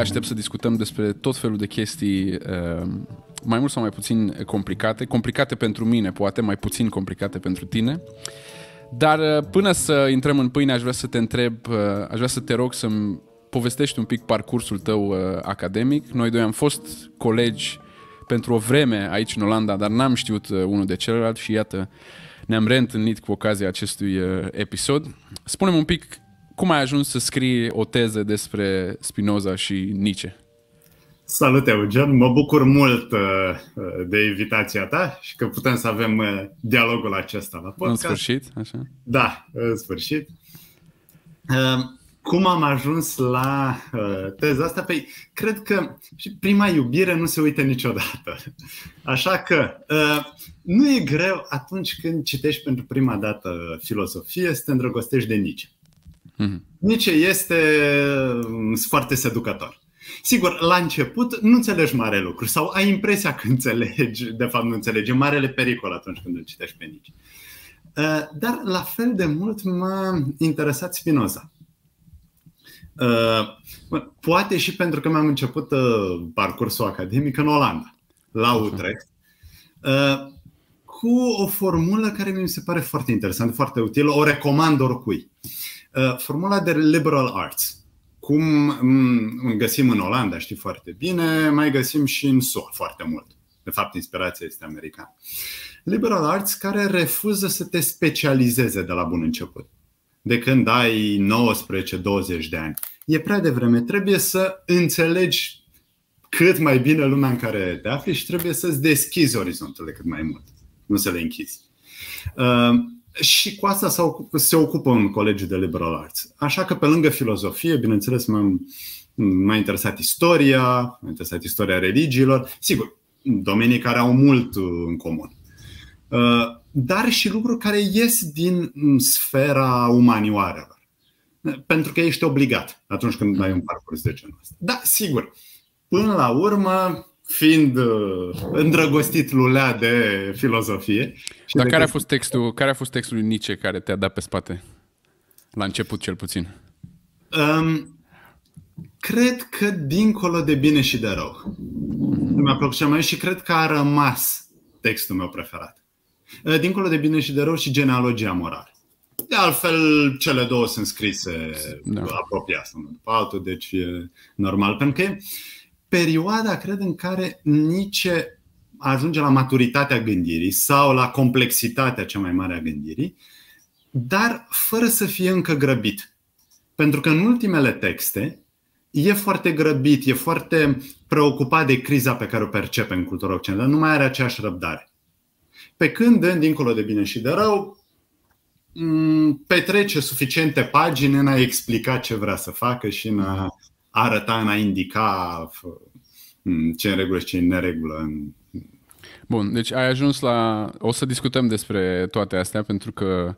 aștept să discutăm despre tot felul de chestii uh, mai mult sau mai puțin complicate, complicate pentru mine, poate mai puțin complicate pentru tine. Dar uh, până să intrăm în pâine, aș vrea să te întreb, uh, aș vrea să te rog să-mi povestești un pic parcursul tău academic. Noi doi am fost colegi pentru o vreme aici în Olanda, dar n-am știut unul de celălalt și iată, ne-am reîntâlnit cu ocazia acestui episod. Spune-mi un pic cum ai ajuns să scrii o teză despre Spinoza și Nietzsche? Salut, Eugen! Mă bucur mult uh, uh, de invitația ta și că putem să avem uh, dialogul acesta la podcast. În sfârșit, așa. Da, în sfârșit. Cum am ajuns la teza asta? Păi, cred că și prima iubire nu se uită niciodată. Așa că nu e greu atunci când citești pentru prima dată filosofie să te îndrăgostești de Nietzsche. Mm-hmm. Nice este mm, foarte seducător. Sigur, la început nu înțelegi mare lucru sau ai impresia că înțelegi, de fapt nu înțelegi, e marele pericol atunci când îl citești pe Nietzsche. Uh, dar la fel de mult m-a interesat Spinoza. Uh, poate și pentru că mi-am început uh, parcursul academic în Olanda, la Utrecht, cu o formulă care mi se pare foarte interesantă, foarte utilă, o recomand oricui. Uh, formula de liberal arts, cum mm, găsim în Olanda, știi foarte bine, mai găsim și în SUA foarte mult. De fapt, inspirația este americană. Liberal arts care refuză să te specializeze de la bun început. De când ai 19-20 de ani. E prea devreme. Trebuie să înțelegi cât mai bine lumea în care te afli și trebuie să-ți deschizi orizontul cât mai mult, nu să le închizi. Uh, și cu asta se ocupă în colegiul de liberal arts. Așa că pe lângă filozofie, bineînțeles, m-am, m-a interesat istoria, m-a interesat istoria religiilor, sigur, domenii care au mult uh, în comun. Uh, dar și lucruri care ies din mm, sfera umanioarelor. Pentru că ești obligat atunci când ai un parcurs de genul ăsta. Da, sigur, până la urmă, fiind uh, îndrăgostit lulea de filozofie. Și Dar de care, a fost textul, care a fost textul lui Nietzsche care te-a dat pe spate? La început cel puțin. Um, cred că dincolo de bine și de rău. Mi-a plăcut cel mai și cred că a rămas textul meu preferat. Uh, dincolo de bine și de rău și genealogia morală. De altfel, cele două sunt scrise da. apropiat unul după altul, deci e normal. Pentru că e, perioada, cred, în care Nietzsche ajunge la maturitatea gândirii sau la complexitatea cea mai mare a gândirii, dar fără să fie încă grăbit. Pentru că în ultimele texte e foarte grăbit, e foarte preocupat de criza pe care o percepe în cultura occidentală, nu mai are aceeași răbdare. Pe când, dincolo de bine și de rău, petrece suficiente pagini în a explica ce vrea să facă și în a arăta, în a indica mm, ce în regulă și ce în neregulă Bun, deci ai ajuns la... O să discutăm despre toate astea pentru că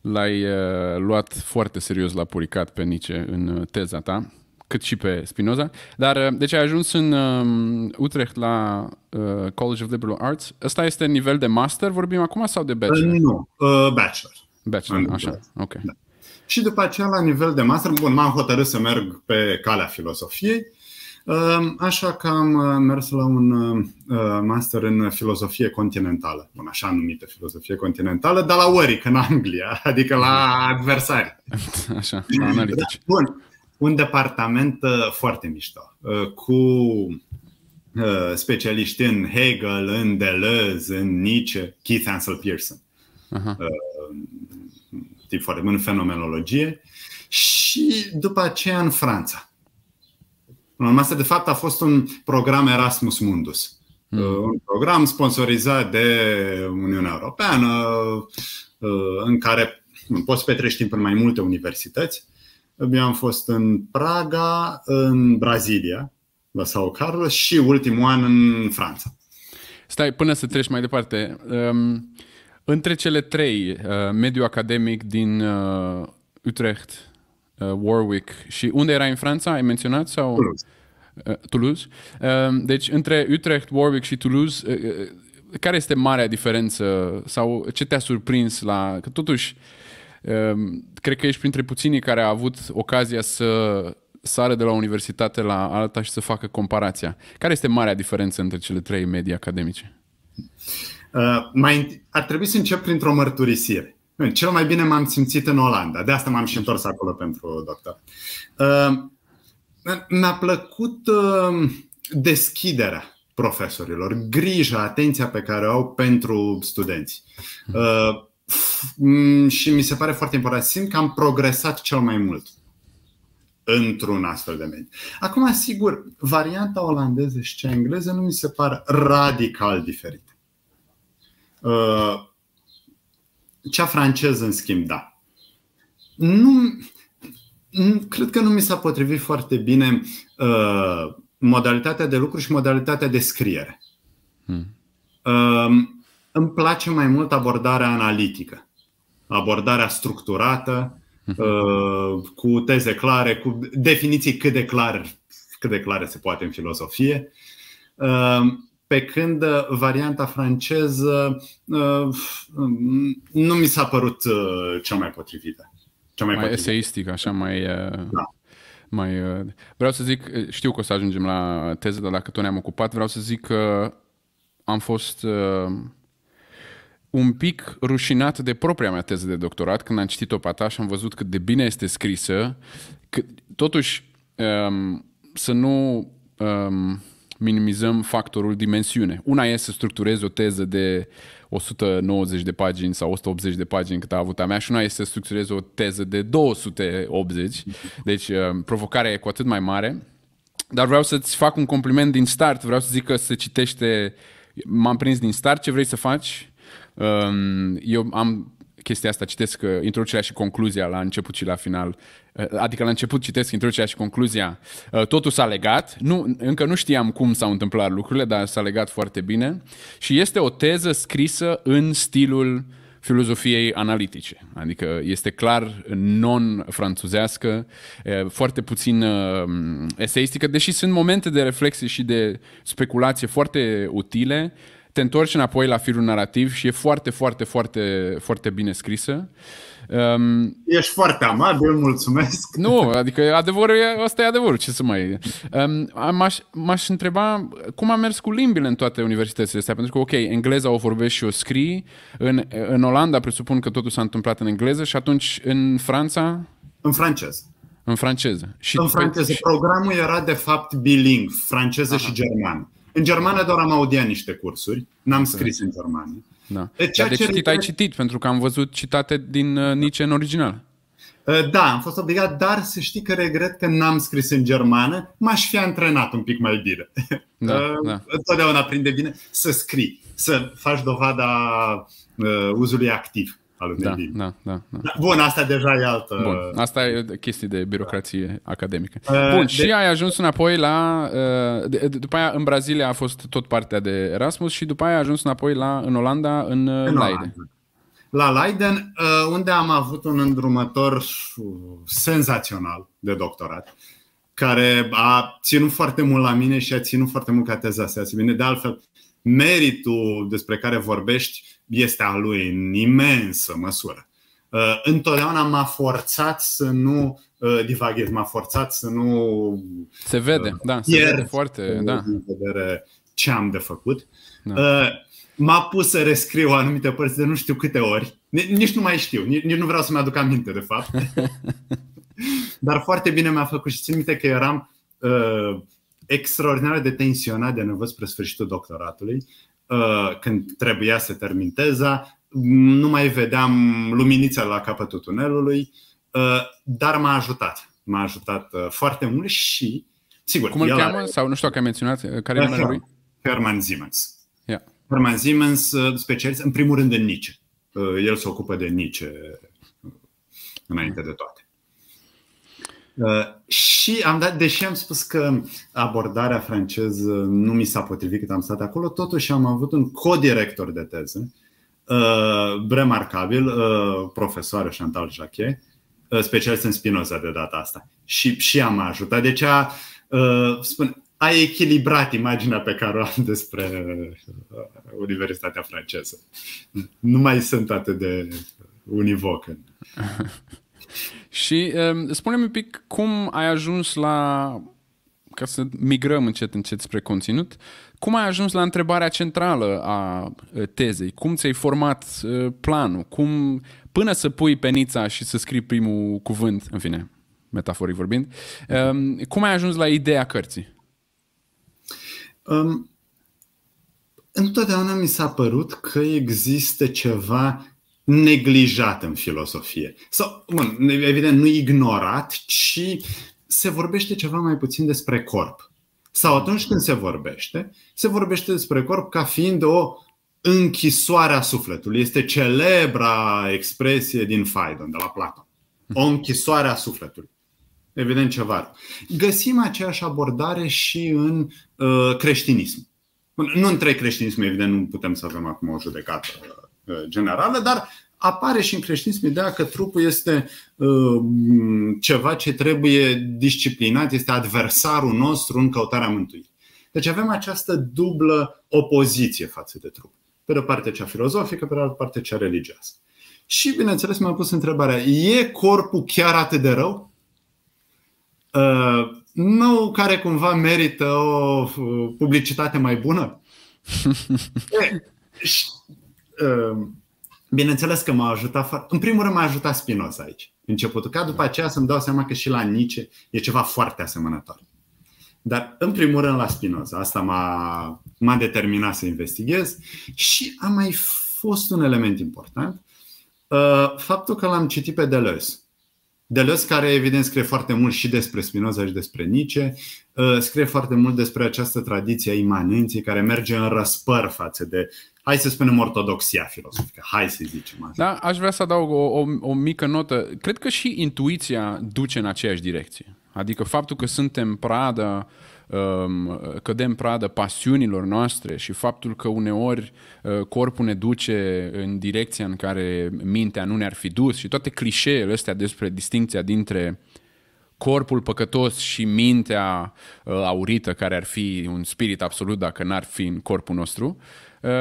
l-ai uh, luat foarte serios la puricat pe Nice în uh, teza ta, cât și pe Spinoza. Dar, uh, deci ai ajuns în um, Utrecht la College of Liberal Arts. Ăsta este nivel de master, vorbim acum, sau de bachelor? Nu, bachelor. Bachelor, așa, ok. Da. Și după aceea, la nivel de master, bun, m-am hotărât să merg pe calea filosofiei, ehm, așa că am uh, mers la un uh, uh, master în filosofie continentală, bun, așa numită filosofie continentală, dar la Warwick, în Anglia, adică la adversari. Așa, la analitici. Da, bun, un departament foarte mișto, cu specialiști în Hegel, în Deleuze, în Nietzsche, Keith Ansel Pearson uh-huh. tip foarte bun în fenomenologie, și după aceea în Franța. În asta, de fapt, a fost un program Erasmus Mundus. Uh-huh. Un program sponsorizat de Uniunea Europeană, uh, în care poți petreci timp în mai multe universități. Eu am fost în Praga, în Brazilia, la Sao Carlos și ultimul an în Franța. Stai, până să treci mai departe. Um... Între cele trei, uh, mediul academic din uh, Utrecht, uh, Warwick și unde era în Franța, ai menționat? sau Toulouse. Toulouse. Deci între Utrecht, Warwick și Toulouse, care este marea diferență sau ce te-a surprins la... Că totuși, um, cred că ești printre puținii care a avut ocazia să sară de la universitate la alta și să facă comparația. Care este marea diferență între cele trei medii academice? Uh, mai, ar trebui să încep printr-o mărturisire. Cel mai bine m-am simțit în Olanda, de asta m-am și întors acolo pentru doctor. Uh, mi-a plăcut uh, deschiderea profesorilor, grija, atenția pe care o au pentru studenți. Uh, mm, și mi se pare foarte important. Simt că am progresat cel mai mult într-un astfel de mediu. Acum, sigur, varianta olandeză și cea engleză nu mi se par radical diferite. Uh, cea franceză, în schimb, da. Nu, cred că nu mi s-a potrivit foarte bine uh, modalitatea de lucru și modalitatea de scriere. Hmm. Uh, îmi place mai mult abordarea analitică, abordarea structurată, hmm. uh, cu teze clare, cu definiții cât de clar, cât de clare se poate în filozofie. Um, pe când uh, varianta franceză uh, mm, nu mi s-a părut uh, cea mai potrivită. Cea mai, mai potrivită. eseistic, așa, mai... Da. mai vreau să zic, știu că o să ajungem la teză, dar dacă tot ne-am ocupat, vreau să zic că am fost un pic rușinat de propria mea teză de doctorat când am citit-o pe ta și am văzut cât de bine este scrisă. Că, totuși, um, să nu... Um, minimizăm factorul dimensiune. Una e să structurezi o teză de 190 de pagini sau 180 de pagini cât a avut a mea și una e să structurezi o teză de 280. Deci uh, provocarea e cu atât mai mare. Dar vreau să-ți fac un compliment din start. Vreau să zic că se citește... M-am prins din start ce vrei să faci. Um, eu am chestia asta, citesc uh, introducerea și concluzia la început și la final. Uh, adică la început citesc introducerea și concluzia. Uh, totul s-a legat. Nu, încă nu știam cum s-au întâmplat lucrurile, dar s-a legat foarte bine. Și este o teză scrisă în stilul filozofiei analitice. Adică este clar non-franțuzească, foarte puțin eseistică, deși sunt momente de reflexie și de speculație foarte utile, te întorci înapoi la firul narrativ și e foarte, foarte, foarte, foarte bine scrisă. Um, Ești foarte amabil, mulțumesc. Nu, adică adevărul e, asta e adevărul, ce să mai Um, m-aș, m-aș întreba cum a mers cu limbile în toate universitățile astea, pentru că, ok, engleza o vorbești și o scrii, în, în Olanda presupun că totul s-a întâmplat în engleză și atunci în Franța? În franceză. În franceză. Și în franceză. Programul era, de fapt, biling, franceză Aha. și germană. În germană doar am audiat niște cursuri, n-am scris în germană. Da. Deci de ceea Dar de ce citit ai citit, pentru că am văzut citate din uh, Nietzsche în original. Uh, da, am fost obligat, dar să știi că regret că n-am scris în germană. M-aș fi antrenat un pic mai bine. Da, uh, da. Întotdeauna prinde bine să scrii, să faci dovada uh, uzului activ al unei da, limbi. Da, da, da, da. Bun, asta deja e altă... Bun, asta e chestii de birocrație da. academică. Uh, bun, uh, și ai ajuns înapoi la... Uh, după aia în Brazilia a fost tot partea de Erasmus și după aia ai ajuns înapoi la, în Olanda, în, uh, în Leiden. La Leiden, unde am avut un îndrumător senzațional de doctorat care a ținut foarte mult la mine și a ținut foarte mult ca teza să bine. De altfel, meritul despre care vorbești este a lui în imensă măsură. Uh, întotdeauna m-a forțat să nu uh, divaghez, m-a forțat să nu. Se vede, uh, da, se vede foarte. Da. În vedere ce am de făcut. Da. M-a pus să rescriu anumite părți de nu știu câte ori. Nici nu mai știu, nici nu vreau să-mi aduc aminte, de fapt. Dar foarte bine mi-a făcut și țin minte că eram uh, extraordinar de tensionat de nevoie spre sfârșitul doctoratului Uh, când trebuia să termin teza, nu mai vedeam luminița la capătul tunelului, uh, dar m-a ajutat. M-a ajutat uh, foarte mult și, sigur... Cum îl cheamă? Are... Sau nu știu dacă ai menționat, care e numele lui? Herman Siemens. Yeah. Herman Siemens, specialist în primul rând în Nice. El se ocupă de Nice înainte de toate. Uh, și am dat, deși am spus că abordarea franceză nu mi s-a potrivit cât am stat acolo, totuși am avut un codirector de teză, uh, remarcabil, uh, profesoară Chantal Jacquet, special în Spinoza de data asta. Și, și am ajutat. Deci a, spun, a echilibrat imaginea pe care o am despre Universitatea franceză. Nu mai sunt atât de univoc și uh, spune-mi un pic cum ai ajuns la, ca să migrăm încet încet spre conținut, cum ai ajuns la întrebarea centrală a uh, tezei? Cum ți-ai format uh, planul? Cum, până să pui penița și să scrii primul cuvânt, în fine, metaforic vorbind, uh, cum ai ajuns la ideea cărții? Um, întotdeauna mi s-a părut că există ceva neglijat în filosofie. Sau, bun, evident, nu ignorat, ci se vorbește ceva mai puțin despre corp. Sau atunci când se vorbește, se vorbește despre corp ca fiind o închisoare a sufletului. Este celebra expresie din Phaidon, de la Platon. O închisoare a sufletului. Evident ceva. Găsim aceeași abordare și în uh, creștinism. Nu între creștinism, evident, nu putem să avem acum o judecată uh, Uh, generală, dar apare și în creștinism ideea că trupul este uh, ceva ce trebuie disciplinat, este adversarul nostru în căutarea mântuirii. Deci avem această dublă opoziție față de trup. Pe de o parte cea filozofică, pe de altă parte cea religioasă. Și, bineînțeles, mi-am pus întrebarea, e corpul chiar atât de rău? Uh, nu care cumva merită o publicitate mai bună? Ehm, bineînțeles că m-a ajutat, în primul rând m-a ajutat Spinoza aici, începutul, ca după aceea să-mi dau seama că și la Nice e ceva foarte asemănător. Dar, în primul rând, la Spinoza. Asta m-a, m-a determinat să investighez și a mai fost un element important. Ehm, faptul că l-am citit pe Deleuze. Deleuze, care evident scrie foarte mult și despre Spinoza și despre Nietzsche, uh, scrie foarte mult despre această tradiție a imanenței care merge în răspăr față de, hai să spunem, ortodoxia filosofică. Hai să zicem asta. Da, aș vrea să adaug o, o, o mică notă. Cred că și intuiția duce în aceeași direcție. Adică faptul că suntem prada uh, Um, cădem pradă pasiunilor noastre și faptul că uneori uh, corpul ne duce în direcția în care mintea nu ne-ar fi dus și toate clișeele astea despre distinția dintre corpul păcătos și mintea uh, aurită, care ar fi un spirit absolut dacă n-ar fi în corpul nostru.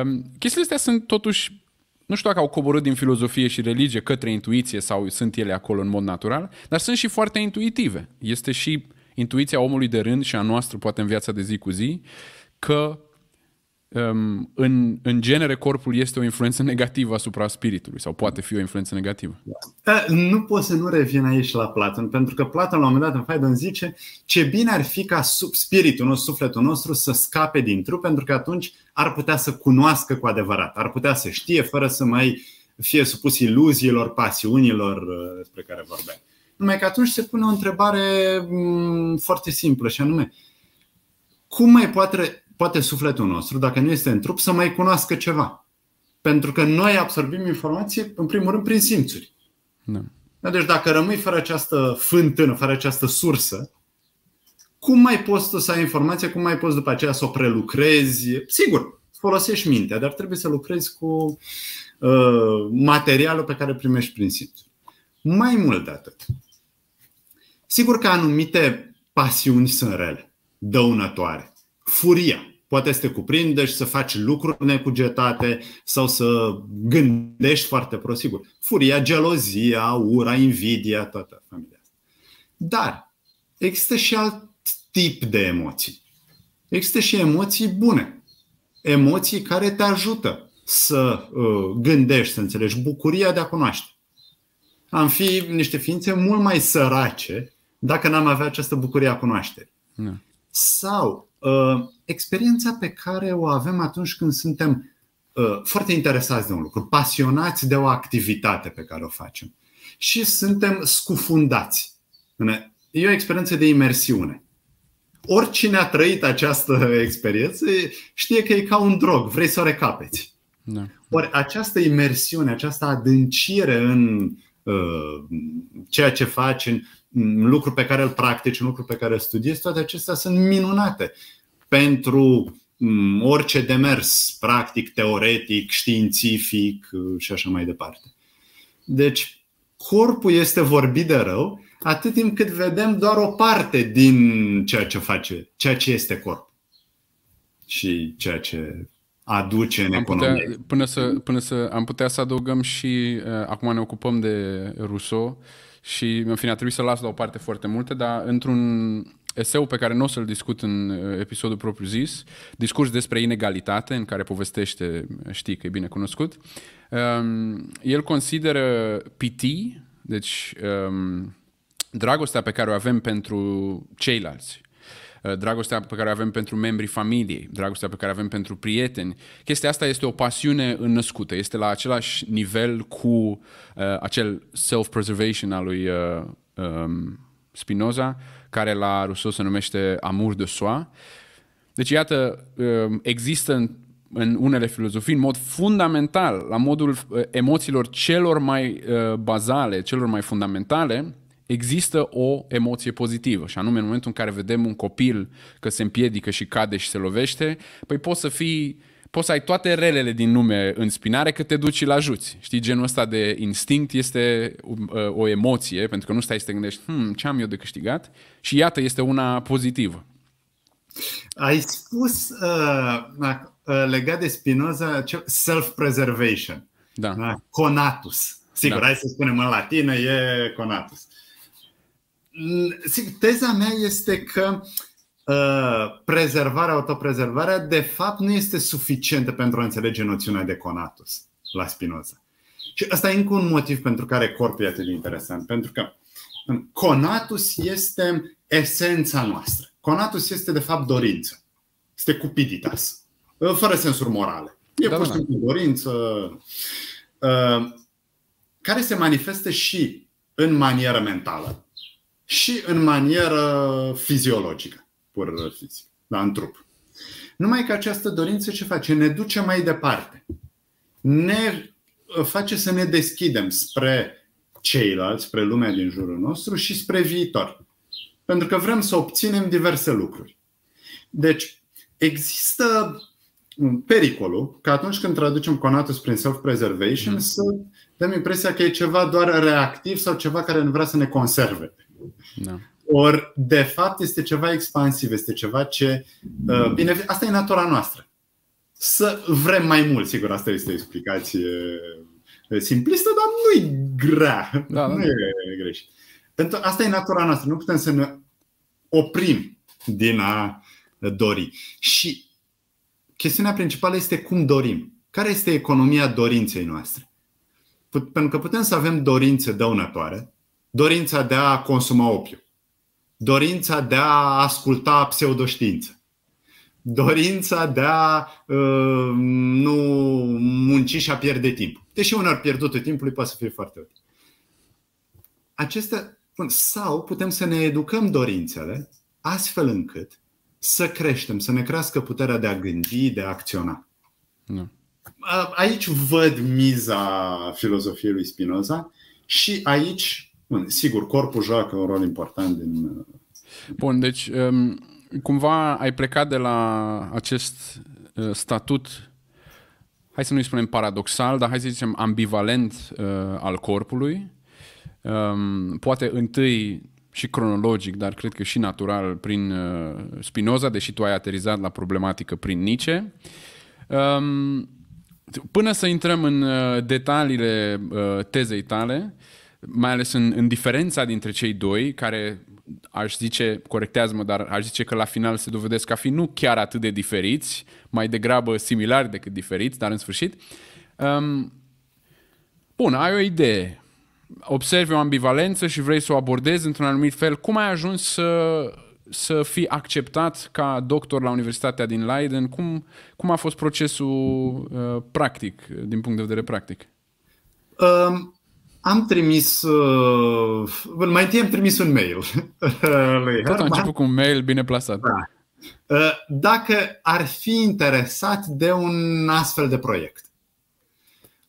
Um, chestiile astea sunt totuși nu știu dacă au coborât din filozofie și religie către intuiție sau sunt ele acolo în mod natural, dar sunt și foarte intuitive. Este și uh, intuiția omului de rând și a noastră, poate în viața de zi cu zi, că um, în, în genere corpul este o influență negativă asupra spiritului sau poate fi o influență negativă. Da, nu pot să nu revin aici la Platon, pentru că Platon la un moment dat în Faidon zice ce bine ar fi ca sub spiritul nostru, sufletul nostru să scape din trup, pentru că atunci ar putea să cunoască cu adevărat, ar putea să știe fără să mai fie supus iluziilor, pasiunilor uh, despre care vorbeam. Numai că atunci se pune o întrebare mm, foarte simplă și anume, cum mai poate, poate sufletul nostru, dacă nu este în trup, să mai cunoască ceva? Pentru că noi absorbim informații, în primul rând, prin simțuri. Da. da. deci dacă rămâi fără această fântână, fără această sursă, cum mai poți tu să ai informație, cum mai poți după aceea să o prelucrezi? Sigur, folosești mintea, dar trebuie să lucrezi cu uh, materialul pe care primești prin simțuri. Mai mult de atât, Sigur că anumite pasiuni sunt rele, dăunătoare. Furia poate să te cuprinde și să faci lucruri necugetate sau să gândești foarte prost, sigur. Furia, gelozia, ura, invidia, toată familia Dar există și alt tip de emoții. Există și emoții bune. Emoții care te ajută să uh, gândești, să înțelegi bucuria de a cunoaște. Am fi niște ființe mult mai sărace dacă n-am avea această bucurie a cunoașterii. Da. Sau uh, experiența pe care o avem atunci când suntem uh, foarte interesați de un lucru, pasionați de o activitate pe care o facem și suntem scufundați. E o experiență de imersiune. Oricine a trăit această experiență știe că e ca un drog, vrei să o recapeți. Da. Ori această imersiune, această adâncire în uh, ceea ce faci, în un lucru pe care îl practici, un lucru pe care îl studiezi, toate acestea sunt minunate pentru mm, orice demers practic, teoretic, științific uh, și așa mai departe. Deci, corpul este vorbit de rău atât timp cât vedem doar o parte din ceea ce face, ceea ce este corp și ceea ce aduce în am economie. Putea, până, să, până să am putea să adăugăm și, uh, acum ne ocupăm de Rousseau, uh, și în fine a trebuit să las la o parte foarte multe, dar într-un eseu pe care nu o să-l discut în uh, episodul propriu zis, discurs despre inegalitate, în care povestește, știi că e bine cunoscut, um, el consideră PT, deci um, dragostea pe care o avem pentru ceilalți, Eh, dragostea pe care o avem pentru membrii familiei, dragostea pe care o avem pentru prieteni. Chestia asta este o pasiune înnăscută, este la același nivel cu uh, acel self-preservation al lui uh, um, Spinoza, care la Rousseau se numește amour de soi. Deci, iată, uh, există în în unele filozofii, în mod fundamental, la modul emoțiilor celor mai uh, bazale, celor mai fundamentale, există o emoție pozitivă și anume în momentul în care vedem un copil că se împiedică și cade și se lovește, păi poți să fii poți să ai toate relele din lume în spinare că te duci și-l ajuți. Știi, genul ăsta de instinct este o, um, uh, o emoție, pentru că nu stai să te gândești, hmm, ce am eu de câștigat? Și iată, este una pozitivă. Ai spus uh, uh, legat de Spinoza self-preservation, da. Uh, conatus. Sigur, da. hai să spunem în latină, e conatus teza mea este că ă, prezervarea, autoprezervarea, de fapt nu este suficientă pentru a înțelege noțiunea de conatus la Spinoza. Și ăsta e încă un motiv pentru care corpul e atât de interesant, pentru că conatus este esența noastră. Conatus este de fapt dorință. Este cupiditas. Ă, fără sensuri morale. E da, da pur și da. simplu dorință ă, care se manifestă și în manieră mentală și în manieră fiziologică, pur fizic, la da, în trup. Numai că această dorință ce face? Ne duce mai departe. Ne uh, face să ne deschidem spre ceilalți, spre lumea din jurul nostru și spre viitor. Pentru că vrem să obținem diverse lucruri. Deci, există pericolul că atunci când traducem conatus prin self-preservation, mm. să dăm impresia că e ceva doar reactiv sau ceva care nu vrea să ne conserve. Da. Ori, de fapt, este ceva expansiv, este ceva ce. Uh, bine, asta e natura noastră. Să vrem mai mult, sigur, asta este o explicație uh, simplistă, dar nu-i grea. Da, da. Nu e greșit. Pentru asta e natura noastră. Nu putem să ne oprim din a dori. Și chestiunea principală este cum dorim. Care este economia dorinței noastre? Pentru că putem să avem dorințe dăunătoare, dorința de a consuma opiu, dorința de a asculta pseudoștiință, dorința de a uh, nu munci și a pierde timp. Deși unor pierdut timpului poate să fie foarte util. Acestea, bun, sau putem să ne educăm dorințele astfel încât să creștem, să ne crească puterea de a gândi, de a acționa. Nu. Da. Aici văd miza filozofiei lui Spinoza și aici Bun, sigur, corpul joacă un rol important din... Uh, Bun, deci um, cumva ai plecat de la acest uh, statut hai să nu-i spunem paradoxal, dar hai să zicem ambivalent uh, al corpului, um, poate întâi și cronologic, dar cred că și natural prin Spinoza, deși tu ai aterizat la problematică prin Nice. Um, până să intrăm în detaliile tezei tale, mai ales în, în diferența dintre cei doi, care aș zice, corectează-mă, dar aș zice că la final se dovedesc a fi nu chiar atât de diferiți, mai degrabă similari decât diferiți, dar în sfârșit. Um, bun, ai o idee, observi o ambivalență și vrei să o abordezi într-un anumit fel. Cum ai ajuns să, să fii acceptat ca doctor la Universitatea din Leiden? Cum, cum a fost procesul uh, practic, din punct de vedere practic? Um am trimis, uh, mai întâi am trimis un mail lui Tot a început cu un mail bine plasat. Da. Uh, dacă ar fi interesat de un astfel de proiect.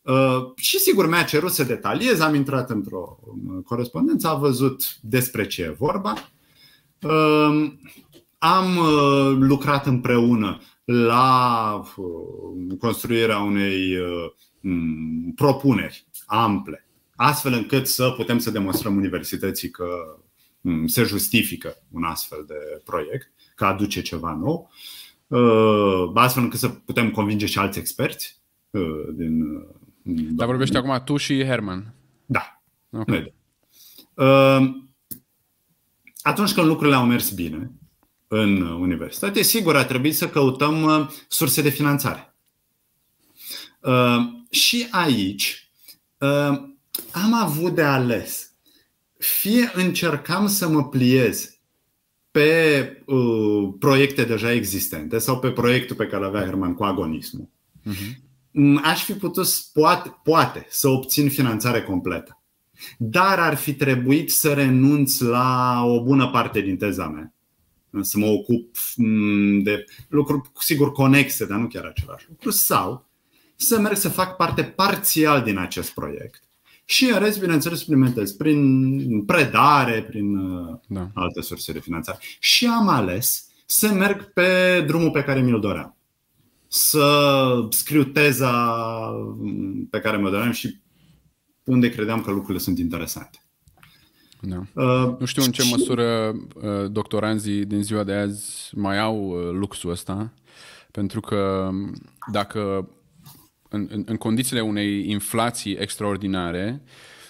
Uh, și sigur mi-a cerut să detaliez, am intrat într-o corespondență, a văzut despre ce e vorba. Uh, am lucrat împreună la construirea unei propuneri ample astfel încât să putem să demonstrăm universității că mm, se justifică un astfel de proiect, că aduce ceva nou, uh, astfel încât să putem convinge și alți experți. Uh, din, mm, Dar vorbești acum tu și Herman. Da. Okay. Da. Uh, atunci când lucrurile au mers bine în universitate, sigur a trebuit să căutăm surse de finanțare. Și aici am avut de ales. Fie încercam să mă pliez pe uh, proiecte deja existente sau pe proiectul pe care avea Herman cu agonismul. Uh-huh. Aș fi putut, poate, poate, să obțin finanțare completă. Dar ar fi trebuit să renunț la o bună parte din teza mea. Să mă ocup mm, de lucruri, sigur, conexe, dar nu chiar același lucru. Sau să merg să fac parte parțial din acest proiect și în rest, bineînțeles, suplimentez prin predare, prin uh, da. alte surse de finanțare. Și am ales să merg pe drumul pe care mi-l doream. Să scriu teza pe care mi-o doream și unde credeam că lucrurile sunt interesante. Da. Uh, nu știu în ce și... măsură uh, doctoranzii din ziua de azi mai au uh, luxul ăsta, pentru că dacă în, în, în condițiile unei inflații extraordinare,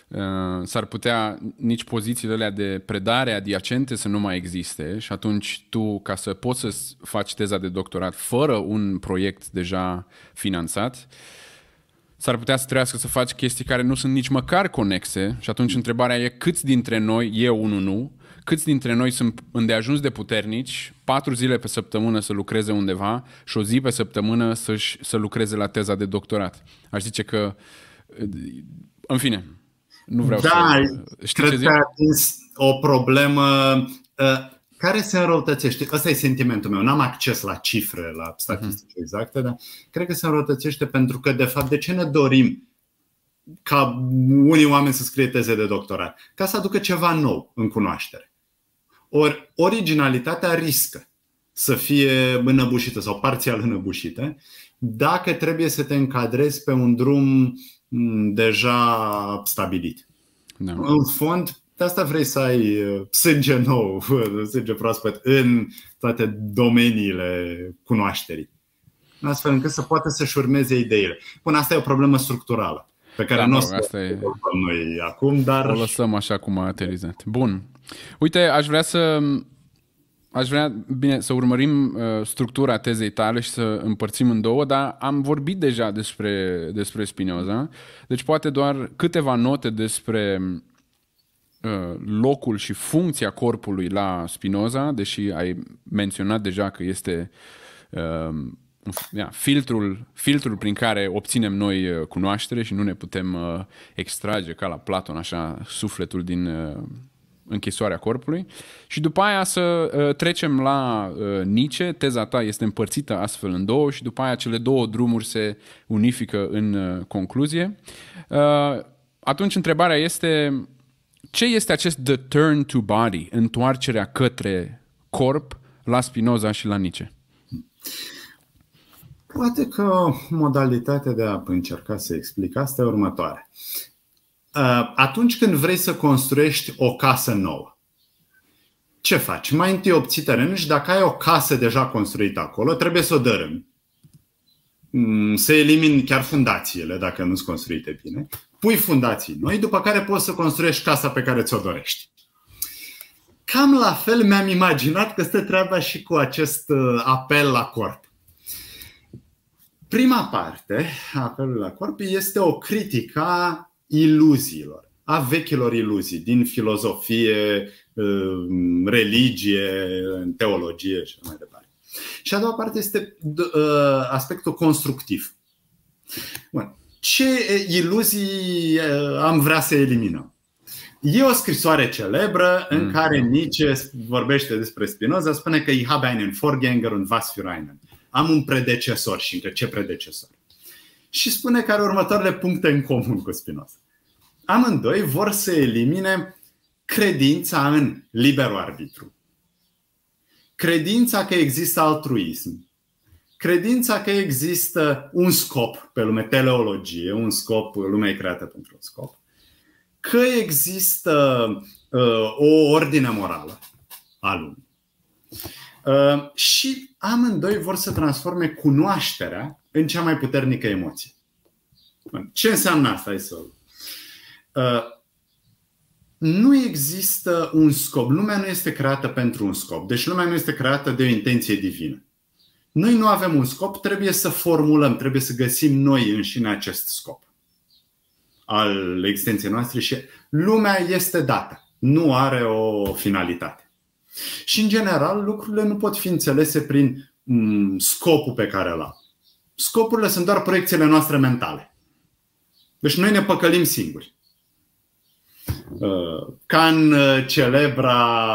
uh, s-ar putea nici pozițiile alea de predare adiacente să nu mai existe și atunci tu, ca să poți să faci teza de doctorat fără un proiect deja finanțat, s-ar putea să trească să faci chestii care nu sunt nici măcar conexe și atunci întrebarea e câți dintre noi, eu unul nu, Câți dintre noi sunt îndeajuns de puternici, patru zile pe săptămână să lucreze undeva și o zi pe săptămână să să lucreze la teza de doctorat? Aș zice că, în fine, nu vreau da, să... Da, cred ce zic? că atins o problemă uh, care se înrăutățește. Ăsta e sentimentul meu. N-am acces la cifre, la statistici uh-huh. exacte, dar cred că se înrăutățește pentru că, de fapt, de ce ne dorim ca unii oameni să scrie teze de doctorat? Ca să aducă ceva nou în cunoaștere. Ori originalitatea riscă să fie înăbușită sau parțial înăbușită dacă trebuie să te încadrezi pe un drum mm, deja stabilit. Da. În fond, de asta vrei să ai uh, sânge nou, sânge proaspăt în toate domeniile cunoașterii. Astfel încât să poată să-și urmeze ideile. Până asta e o problemă structurală pe care da, nu o să asta e... noi acum, dar... O lăsăm așa cum a aterizat. Bun, Uite, aș vrea să aș vrea, bine, să urmărim uh, structura tezei tale și să împărțim în două, dar am vorbit deja despre, despre Spinoza, deci poate doar câteva note despre uh, locul și funcția corpului la Spinoza, deși ai menționat deja că este uh, ia, filtrul, filtrul prin care obținem noi uh, cunoaștere și nu ne putem uh, extrage ca la Platon așa sufletul din, uh, închisoarea corpului și după aia să uh, trecem la uh, Nice, teza ta este împărțită astfel în două și după aia cele două drumuri se unifică în uh, concluzie. atunci întrebarea este ce este acest the turn to body, întoarcerea către corp la Spinoza și la Nice? Poate că modalitatea de a încerca să explic asta e următoare. Uh, atunci când vrei să construiești o casă nouă, ce faci? Mai întâi obții terenul și dacă ai o casă deja construită acolo, trebuie să o dărâm. Mm, să elimini chiar fundațiile, dacă nu sunt construite bine. Pui fundații noi, după care poți să construiești casa pe care ți-o dorești. Cam la fel mi-am imaginat că stă treaba și cu acest uh, apel la corp. Prima parte, apelul la corp, este o critică iluziilor, a vechilor iluzii din filozofie, um, religie, teologie și mai departe. Și a doua parte este uh, aspectul constructiv. Bun. Ce iluzii uh, am vrea să eliminăm? E o scrisoare celebră în mm. care Nietzsche vorbește despre Spinoza, spune că ich habe einen Vorgänger und was für einen. Am un predecesor și între ce predecesor. Și spune că are următoarele puncte în comun cu Spinoza amândoi vor să elimine credința în liberul arbitru. Credința că există altruism. Credința că există un scop pe lume, teleologie, un scop, lumea e creată pentru un scop. Că există uh, o ordine morală a lumii. Uh, și amândoi vor să transforme cunoașterea în cea mai puternică emoție. Ce înseamnă asta? Hai să Uh, nu există un scop. Lumea nu este creată pentru un scop. Deci lumea nu este creată de o intenție divină. Noi nu avem un scop, trebuie să formulăm, trebuie să găsim noi înșine acest scop al existenței noastre și lumea este dată, nu are o finalitate. Și în general lucrurile nu pot fi înțelese prin mm, scopul pe care îl am. Scopurile sunt doar proiecțiile noastre mentale. Deci noi ne păcălim singuri. Uh, Ca în uh, celebra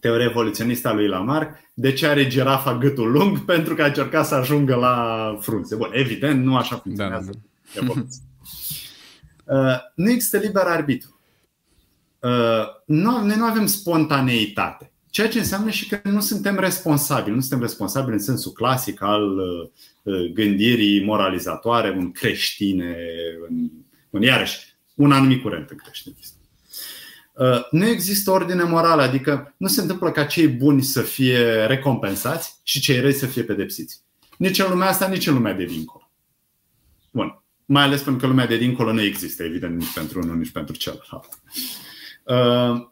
teorie evoluționistă a lui Lamarck, de ce are girafa gâtul lung? Pentru că a încercat să ajungă la frunze. Bun, evident, nu așa da, da, funcționează da, da. Nu există liber arbitru. Noi nu avem spontaneitate. Ceea ce înseamnă și că nu suntem responsabili. Nu suntem responsabili în sensul clasic al gândirii moralizatoare, un creștine, un, un iarăși un anumit curent în creștinism. Uh, nu există ordine morală, adică nu se întâmplă ca cei buni să fie recompensați și cei răi să fie pedepsiți. Nici în lumea asta, nici în lumea de dincolo. Bun. Mai ales pentru că lumea de dincolo nu există, evident, nici pentru unul, nici pentru celălalt. Uh,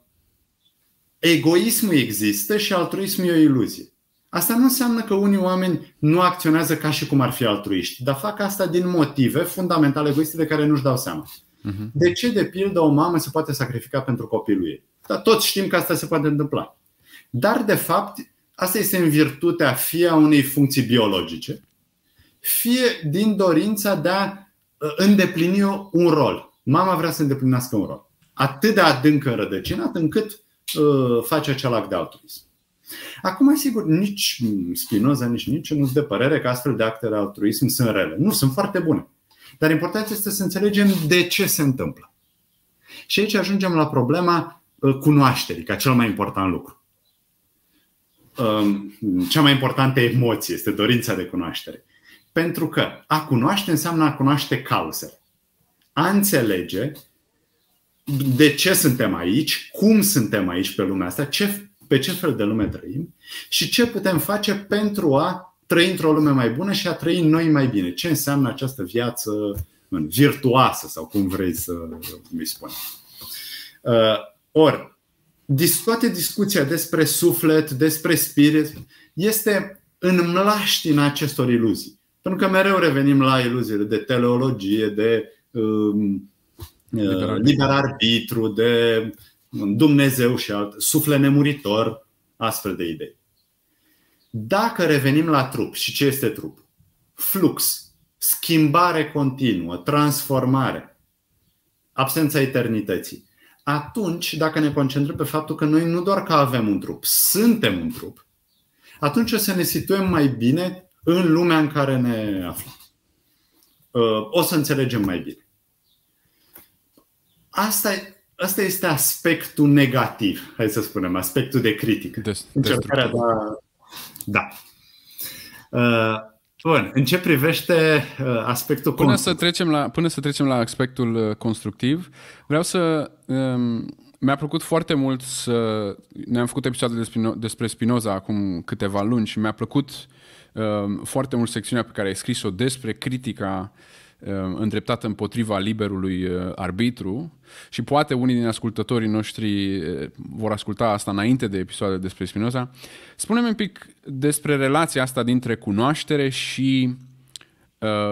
egoismul există și altruismul e o iluzie. Asta nu înseamnă că unii oameni nu acționează ca și cum ar fi altruiști, dar fac asta din motive fundamentale egoiste de care nu-și dau seama. Mhm. De ce, de pildă, o mamă se poate sacrifica pentru copilul ei? Dar toți știm că asta se poate întâmpla. Dar, de fapt, asta este în virtutea fie a unei funcții biologice, fie din dorința de a uh, îndeplini un rol. Mama vrea să îndeplinească un rol. Atât de adânc înrădăcinat încât uh, face acel act de altruism. Acum, sigur, nici Spinoza, nici nici nu sunt de părere că astfel de acte de altruism sunt rele. Nu, sunt foarte bune. Dar important este să înțelegem de ce se întâmplă. Și aici ajungem la problema uh, cunoașterii, ca cel mai important lucru. Um, cea mai importantă emoție este dorința de cunoaștere. Pentru că a cunoaște înseamnă a cunoaște cauzele. A înțelege de ce suntem aici, cum suntem aici pe lumea asta, ce, pe ce fel de lume trăim și ce putem face pentru a trăi într-o lume mai bună și a trăi noi mai bine. Ce înseamnă această viață virtuoasă sau cum vrei să mi spun. Uh, ori, toată discuția despre suflet, despre spirit, este în mlaștina acestor iluzii. Pentru că mereu revenim la iluziile de teleologie, de liber, um, uh, liber arbitru, de Dumnezeu și alt, suflet nemuritor, astfel de idei. Dacă revenim la trup, și ce este trup? Flux, schimbare continuă, transformare, absența eternității. Atunci, dacă ne concentrăm pe faptul că noi nu doar că avem un trup, suntem un trup, atunci o să ne situăm mai bine în lumea în care ne aflăm. Uh, o să înțelegem mai bine. Asta, asta este aspectul negativ, hai să spunem, aspectul de critică. Des, Încercarea de a da. Uh, bun, în ce privește uh, aspectul până constructiv. să trecem la Până să trecem la aspectul uh, constructiv, vreau să... Um, mi-a plăcut foarte mult să... Ne-am făcut episoade despre, Spinoza acum câteva luni și mi-a plăcut um, foarte mult secțiunea pe care ai scris-o despre critica uh, Uh, îndreptată împotriva liberului uh, arbitru și poate unii din ascultătorii noștri uh, vor asculta asta înainte de episoadele despre Spinoza. Spune-mi un pic despre relația asta dintre cunoaștere și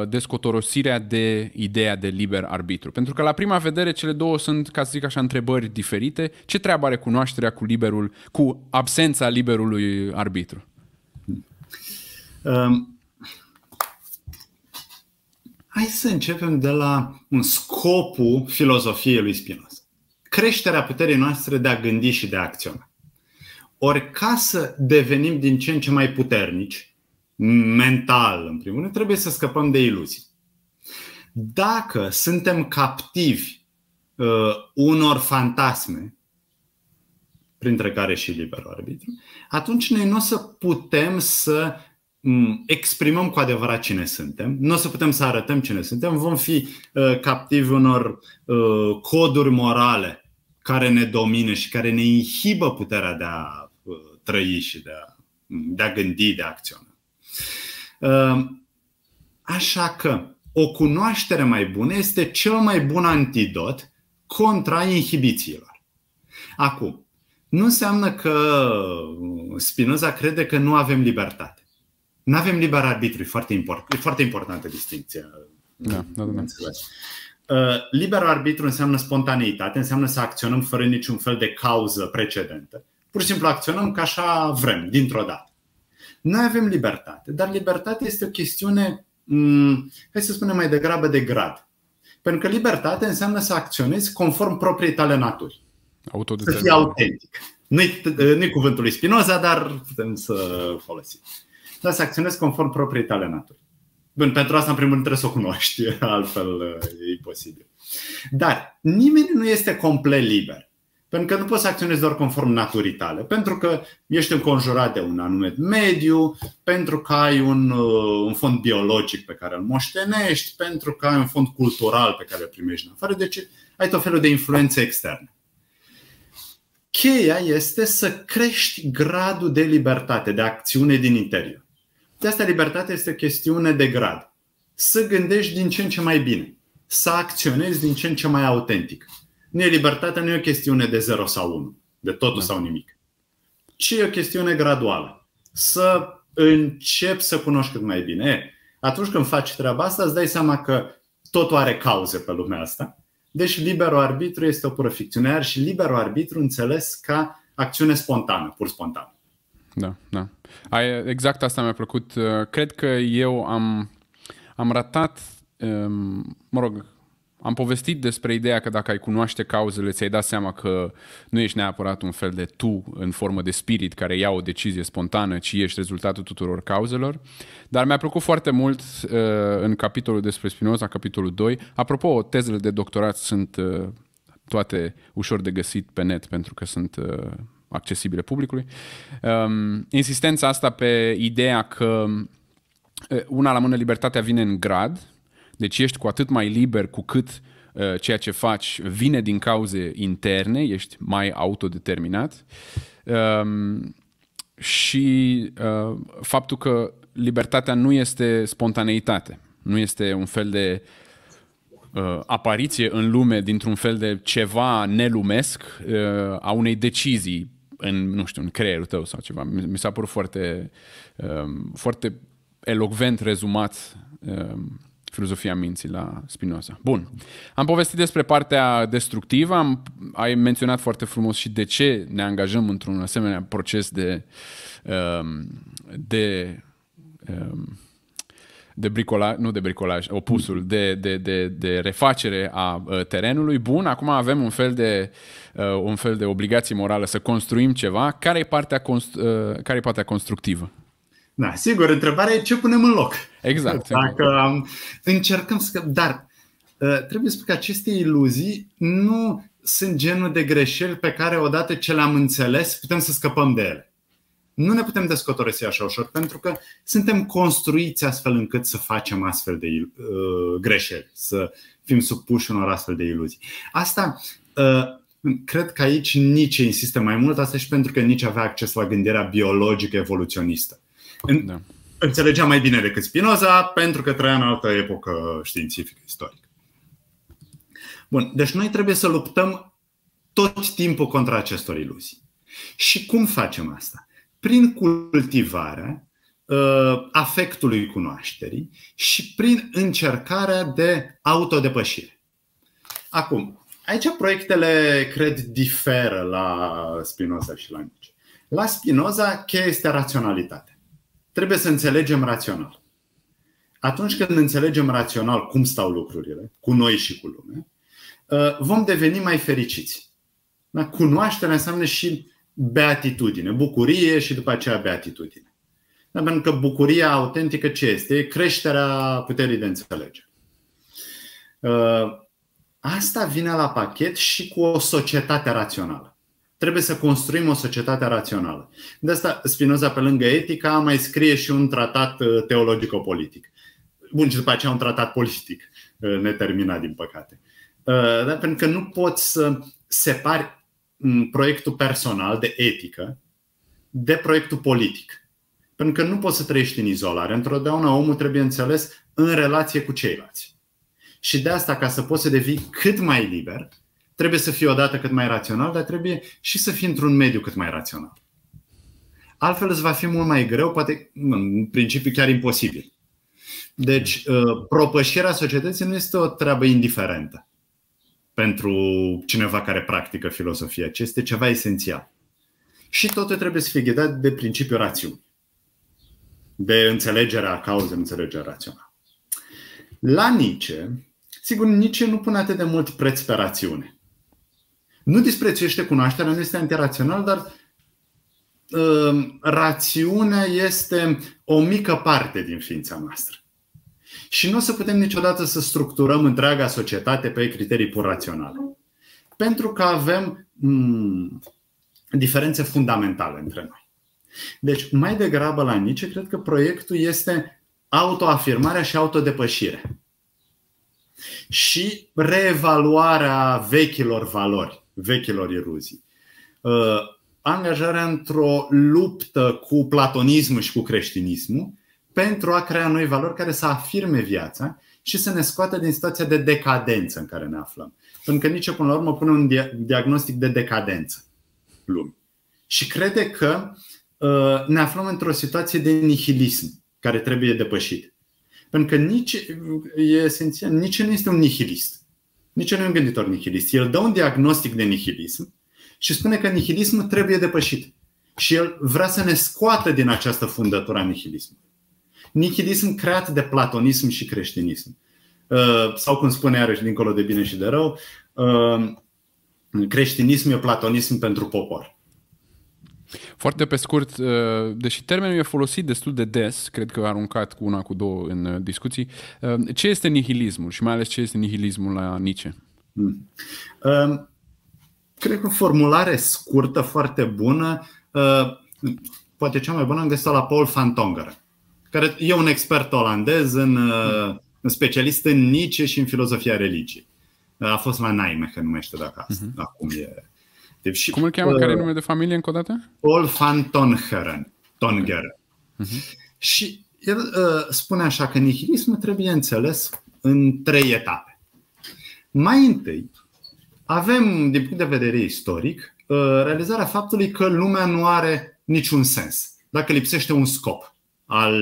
descotorosirea de ideea de liber arbitru. Pentru că la prima vedere cele două sunt, ca să zic așa, întrebări diferite. Ce treabă are cunoașterea cu liberul, cu absența liberului arbitru? Um, Hai să începem de la un scopul filozofiei lui Spinoza. Creșterea puterii noastre de a gândi și de a acționa. Ori ca să devenim din ce în ce mai puternici, mental în primul rând, trebuie să scăpăm de iluzii. Dacă suntem captivi uh, unor fantasme, printre care și liberul arbitru, atunci noi nu o să putem să Mm, exprimăm cu adevărat cine suntem, nu o să putem să arătăm cine suntem, vom fi uh, captivi unor uh, coduri morale care ne domine și care ne inhibă puterea de a uh, trăi și de a, mm, de a gândi, de a acționa. Așa că o cunoaștere mai bună este cel mai bun antidot contra inhibițiilor. Acum, nu înseamnă că Spinoza crede că nu avem libertate. Nu avem liber arbitru, e foarte, import, e foarte importantă distinția. Da, da, da. da. Uh, liber arbitru înseamnă spontaneitate, înseamnă să acționăm fără niciun fel de cauză precedentă. Pur și simplu acționăm ca așa vrem, dintr-o dată. Noi avem libertate, dar libertatea este o chestiune, mm, hai să spunem mai degrabă, de grad. Pentru că libertate înseamnă să acționezi conform proprii tale naturi. Să fii autentic. Nu-i, nu-i cuvântul lui Spinoza, dar putem să folosim dar să acționezi conform propriei tale naturi. Bun, pentru asta, în primul rând, trebuie să o cunoști, altfel uh, e imposibil. Dar nimeni nu este complet liber. Pentru că nu poți să acționezi doar conform naturii tale, pentru că ești înconjurat de un anumit mediu, pentru că ai un, uh, un fond biologic pe care îl moștenești, pentru că ai un fond cultural pe care îl primești în afară, deci ai tot felul de influențe externe. Cheia este să crești gradul de libertate, de acțiune din interior. De asta libertatea este o chestiune de grad. Să gândești din ce în ce mai bine, să acționezi din ce în ce mai autentic. Nu e libertatea, nu e o chestiune de 0 sau 1, de totul da. sau nimic, ci e o chestiune graduală. Să încep să cunoști cât mai bine. Atunci când faci treaba asta, îți dai seama că totul are cauze pe lumea asta. Deci liberul arbitru este o pură ficțiune, iar și liberul arbitru înțeles ca acțiune spontană, pur spontană da, da. Ai, exact asta mi-a plăcut. Uh, cred că eu am, am ratat, um, mă rog, am povestit despre ideea că dacă ai cunoaște cauzele, ți-ai dat seama că nu ești neapărat un fel de tu în formă de spirit care ia o decizie spontană, ci ești rezultatul tuturor cauzelor. Dar mi-a plăcut foarte mult uh, în capitolul despre Spinoza, capitolul 2. Apropo, tezele de doctorat sunt uh, toate ușor de găsit pe net pentru că sunt accesibile publicului. Ehm, insistența asta pe ideea că una la mână libertatea vine în grad, deci ești cu atât mai liber cu cât ceea ce faci vine din cauze interne, ești mai autodeterminat ehm, și faptul că libertatea nu este spontaneitate, nu este un fel de uh, apariție în lume dintr-un fel de ceva nelumesc uh, a unei decizii în, nu știu, în creierul tău sau ceva. Mi s-a părut foarte, uh, foarte elocvent rezumat uh, filozofia minții la Spinoza. Bun. Am povestit despre partea destructivă, am, ai menționat foarte frumos și de ce ne angajăm într-un asemenea proces de, uh, de uh, de bricolaj, nu de bricolaj, opusul, de, de, de, de refacere a uh, terenului. Bun, acum avem un fel de uh, Uh, un fel de obligație morală să construim ceva, care e partea, const- uh, care e partea constructivă? Da, sigur, întrebarea e ce punem în loc. Exact. Dacă încercăm să... Dar uh, trebuie să spun că aceste iluzii nu sunt genul de greșeli pe care odată ce le-am înțeles putem să scăpăm de ele. Nu ne putem descotoresi așa ușor pentru că suntem construiți astfel încât să facem astfel de uh, greșeli, să fim supuși unor astfel de iluzii. Asta uh, cred că aici Nici insistă mai mult, asta și pentru că Nici avea acces la gândirea biologică evoluționistă. da. Înțelegea mai bine decât Spinoza, pentru că trăia în altă epocă științifică, istorică. Bun, deci noi trebuie să luptăm tot timpul contra acestor iluzii. Și cum facem asta? Prin cultivarea uh, afectului cunoașterii și prin încercarea de autodepășire. Acum, Aici proiectele, cred, diferă la Spinoza și la Nietzsche. La Spinoza, cheia este raționalitate? Trebuie să înțelegem rațional. Atunci când înțelegem rațional cum stau lucrurile, cu noi și cu lumea, ă, vom deveni mai fericiți. Da? Cunoașterea înseamnă și beatitudine, bucurie și după aceea beatitudine. Da? Pentru că bucuria autentică ce este? E creșterea puterii de înțelegere. Ă, Asta vine la pachet și cu o societate rațională. Trebuie să construim o societate rațională. De asta Spinoza, pe lângă etica, mai scrie și un tratat uh, teologico-politic. Bun, și după aceea un tratat politic uh, neterminat, din păcate. Uh, dar pentru că nu poți să separi mm, proiectul personal de etică de proiectul politic. Pentru că nu poți să trăiești în izolare. Întotdeauna omul trebuie înțeles în relație cu ceilalți. Și de asta, ca să poți să devii cât mai liber, trebuie să fii odată cât mai rațional, dar trebuie și să fii într-un mediu cât mai rațional. Altfel îți va fi mult mai greu, poate în principiu chiar imposibil. Deci, mm. uh, propășirea societății nu este o treabă indiferentă pentru cineva care practică filosofia, ci este ceva esențial. Și totul trebuie să fie ghidat de principiul rațiunii, de înțelegerea cauzei, înțelegerea rațională. La Nietzsche, Sigur, nici nu pune atât de mult preț pe rațiune. Nu disprețuiește cunoașterea, nu este antirațional, dar uh, rațiunea este o mică parte din ființa noastră. Și nu o să putem niciodată să structurăm întreaga societate pe criterii pur raționale. Pentru că avem m- mm, diferențe fundamentale între noi. Deci, mai degrabă la Nice, cred că proiectul este autoafirmarea și autodepășirea și reevaluarea vechilor valori, vechilor eruzii. Uh, angajarea într-o luptă cu platonismul și cu creștinismul pentru a crea noi valori care să afirme viața și să ne scoată din situația de decadență în care ne aflăm. Pentru că nici până la urmă pune un diagnostic de decadență lume. Și crede că uh, ne aflăm într-o situație de nihilism care trebuie depășit. Pentru că nici, e esențial, nici nu este un nihilist. Nici nu e un gânditor nihilist. El dă un diagnostic de nihilism și spune că nihilismul trebuie depășit. Și el vrea să ne scoată din această fundătură a nihilismului. Nihilism creat de platonism și creștinism. Uh, sau cum spune iarăși dincolo de bine și de rău, uh, creștinism e platonism pentru popor. Foarte pe scurt, uh, deși termenul e folosit destul de des, cred că aruncat cu una, cu două în uh, discuții, uh, ce este nihilismul și mai ales ce este nihilismul la Nietzsche? Hmm. Um, cred că o formulare scurtă, foarte bună, uh, poate cea mai bună am găsit la Paul van Tonger, care e un expert olandez, în, uh, un specialist în Nietzsche și în filozofia religiei. A fost la Nijmegen, numește dacă asta, uh-huh. acum e respectiv. Și, Cum îl cheamă? Uh, Care e numele de familie încă o dată? van Tongeren. Tongeren. Okay. Mhm. Uh-huh. Și el uh, spune așa că nihilismul trebuie înțeles în trei etape. Mai întâi, avem, din punct de vedere istoric, uh, realizarea faptului că lumea nu are niciun sens, dacă lipsește un scop al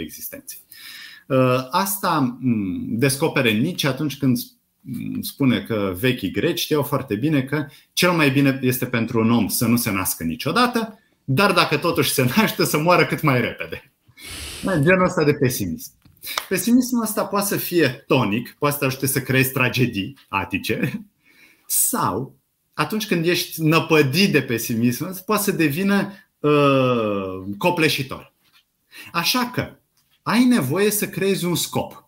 existenței. Uh, asta mm, descopere nici atunci când spune că vechii greci știau foarte bine că cel mai bine este pentru un om să nu se nască niciodată, dar dacă totuși se naște, să moară cât mai repede. Genul ăsta de pesimism. Pesimismul ăsta poate să fie tonic, poate să te ajute să creezi tragedii atice, sau atunci când ești năpădit de pesimism, poate să devină uh, copleșitor. Așa că ai nevoie să creezi un scop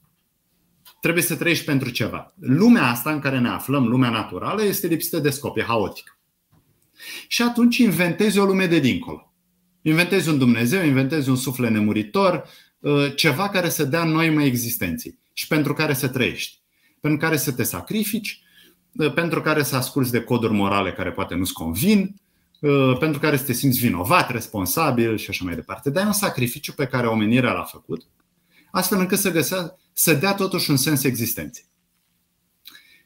trebuie să trăiești pentru ceva. Lumea asta în care ne aflăm, lumea naturală, este lipsită de scop, e haotică. Și atunci inventezi o lume de dincolo. Inventezi un Dumnezeu, inventezi un suflet nemuritor, uh, ceva care să dea noi mai existenții și pentru care să trăiești, pentru care să te sacrifici, uh, pentru care să asculți de coduri morale care poate nu-ți convin, uh, pentru care să te simți vinovat, responsabil și așa mai departe. Dar e un sacrificiu pe care omenirea l-a făcut astfel încât să, găsea, să dea totuși un sens existenței.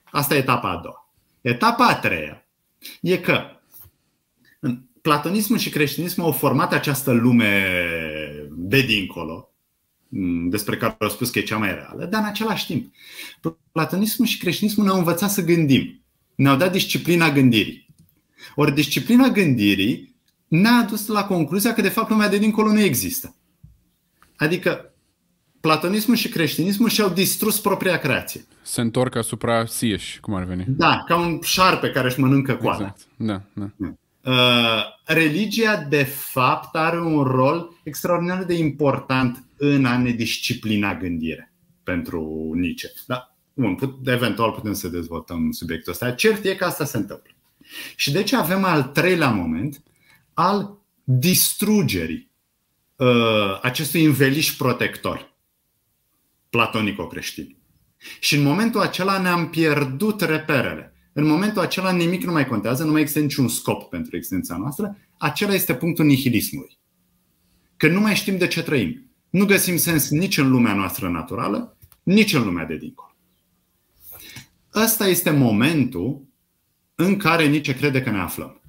Asta e etapa a doua. Etapa a treia e că platonismul și creștinismul au format această lume de dincolo, mm, despre care au spus că e cea mai reală, dar în același timp, platonismul și creștinismul ne-au învățat să gândim. Ne-au dat disciplina gândirii. Ori disciplina gândirii ne-a adus la concluzia că, de fapt, lumea de dincolo nu există. Adică, platonismul și creștinismul și-au distrus propria creație. Se întorc asupra sieși, cum ar veni. Da, ca un șarpe care își mănâncă coada. Exact. Da, da, da. Uh, religia, de fapt, are un rol extraordinar de important în a ne disciplina gândirea pentru Nietzsche. Da, bun, put, eventual putem să dezvoltăm subiectul ăsta. Cert e că asta se întâmplă. Și de deci avem al treilea moment al distrugerii uh, acestui înveliș protector platonico-creștini. Și în momentul acela ne-am pierdut reperele. În momentul acela nimic nu mai contează, nu mai există niciun scop pentru existența noastră. Acela este punctul nihilismului. Că nu mai știm de ce trăim. Nu găsim sens nici în lumea noastră naturală, nici în lumea de dincolo. Ăsta este momentul în care nici crede că ne aflăm.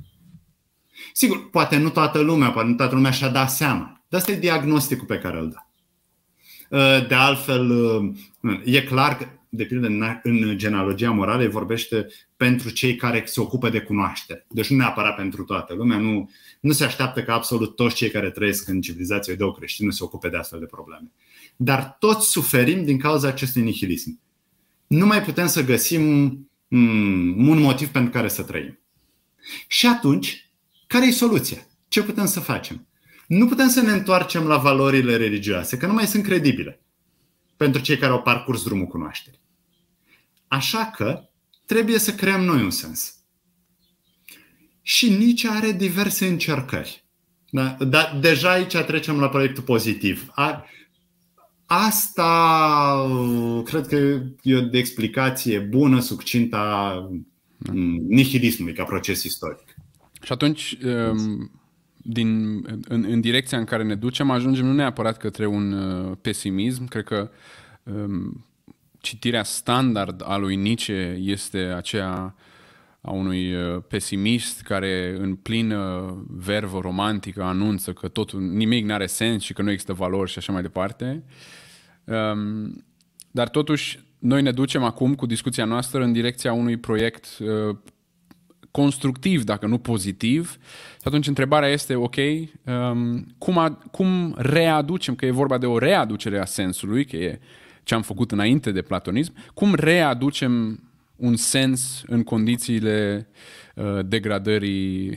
Sigur, poate nu toată lumea, poate nu toată lumea și-a dat seama. Dar asta e diagnosticul pe care îl dă. Uh, de altfel, uh, e clar că, de pildă, în genealogia morală vorbește pentru cei care se ocupă de cunoaștere. Deci nu neapărat pentru toată lumea. Nu, nu se așteaptă ca absolut toți cei care trăiesc în civilizația de o creștină se ocupe de astfel de probleme. Dar toți suferim din cauza acestui nihilism. Nu mai putem să găsim mm, un motiv pentru care să trăim. Și atunci, care e soluția? Ce putem să facem? nu putem să ne întoarcem la valorile religioase, că nu mai sunt credibile pentru cei care au parcurs drumul cunoașterii. Așa că trebuie să creăm noi un sens. Și nici are diverse încercări. Da? Dar deja aici trecem la proiectul pozitiv. A, asta uh, cred că e o de explicație bună, succinta mm, nihilismului ca proces istoric. Și atunci, um din, în, în direcția în care ne ducem, ajungem nu neapărat către un uh, pesimism. Cred că um, citirea standard a lui Nietzsche este aceea a unui uh, pesimist care în plină vervă romantică anunță că totul, nimic nu are sens și că nu există valori și așa mai departe. Um, dar totuși, noi ne ducem acum cu discuția noastră în direcția unui proiect uh, constructiv, dacă nu pozitiv. Și atunci întrebarea este, ok, um, cum, a, cum readucem, că e vorba de o readucere a sensului, că e ce am făcut înainte de platonism, cum readucem un sens în condițiile uh, degradării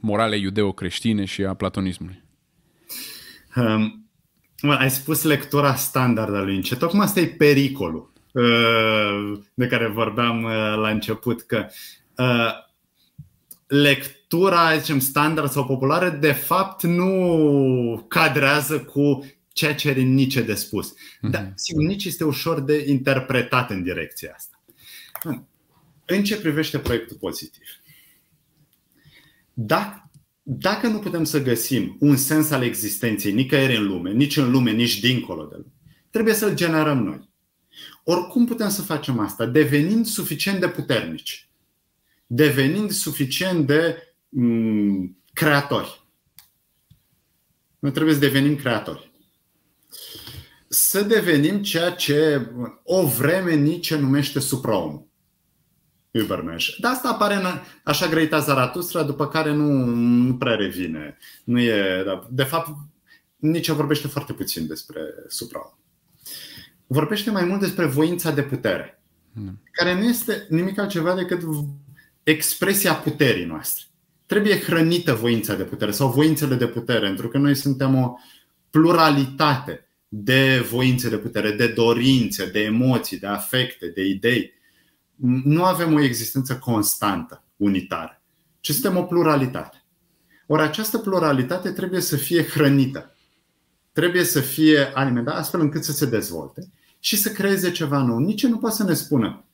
morale iudeo-creștine și a platonismului? Um, ai spus lectura standard a lui Nietzsche. Tocmai asta e pericolul uh, de care vorbeam uh, la început, că Uh, lectura, zicem, standard sau populară, de fapt nu cadrează cu ceea ce are Nice de spus. Mhm. Dar, sigur, Nici este ușor de interpretat în direcția asta. În ce privește proiectul pozitiv? Dacă, dacă nu putem să găsim un sens al existenței nicăieri în lume, nici în lume, nici dincolo de lume, trebuie să-l generăm noi. Oricum putem să facem asta, devenind suficient de puternici devenind suficient de mm, creatori. Noi trebuie să devenim creatori. Să devenim ceea ce o vreme nici numește supraom. Übermensch. Dar asta apare în așa grăita Zaratustra, după care nu, nu prea revine. Nu e, de fapt, nici vorbește foarte puțin despre supraom. Vorbește mai mult despre voința de putere, hmm. care nu este nimic altceva decât expresia puterii noastre. Trebuie hrănită voința de putere sau voințele de putere, pentru că noi suntem o pluralitate de voințe de putere, de dorințe, de emoții, de afecte, de idei. Nu avem o existență constantă, unitară, ci suntem o pluralitate. Ori această pluralitate trebuie să fie hrănită, trebuie să fie alimentată da? astfel încât să se dezvolte și să creeze ceva nou. Nici nu poate să ne spună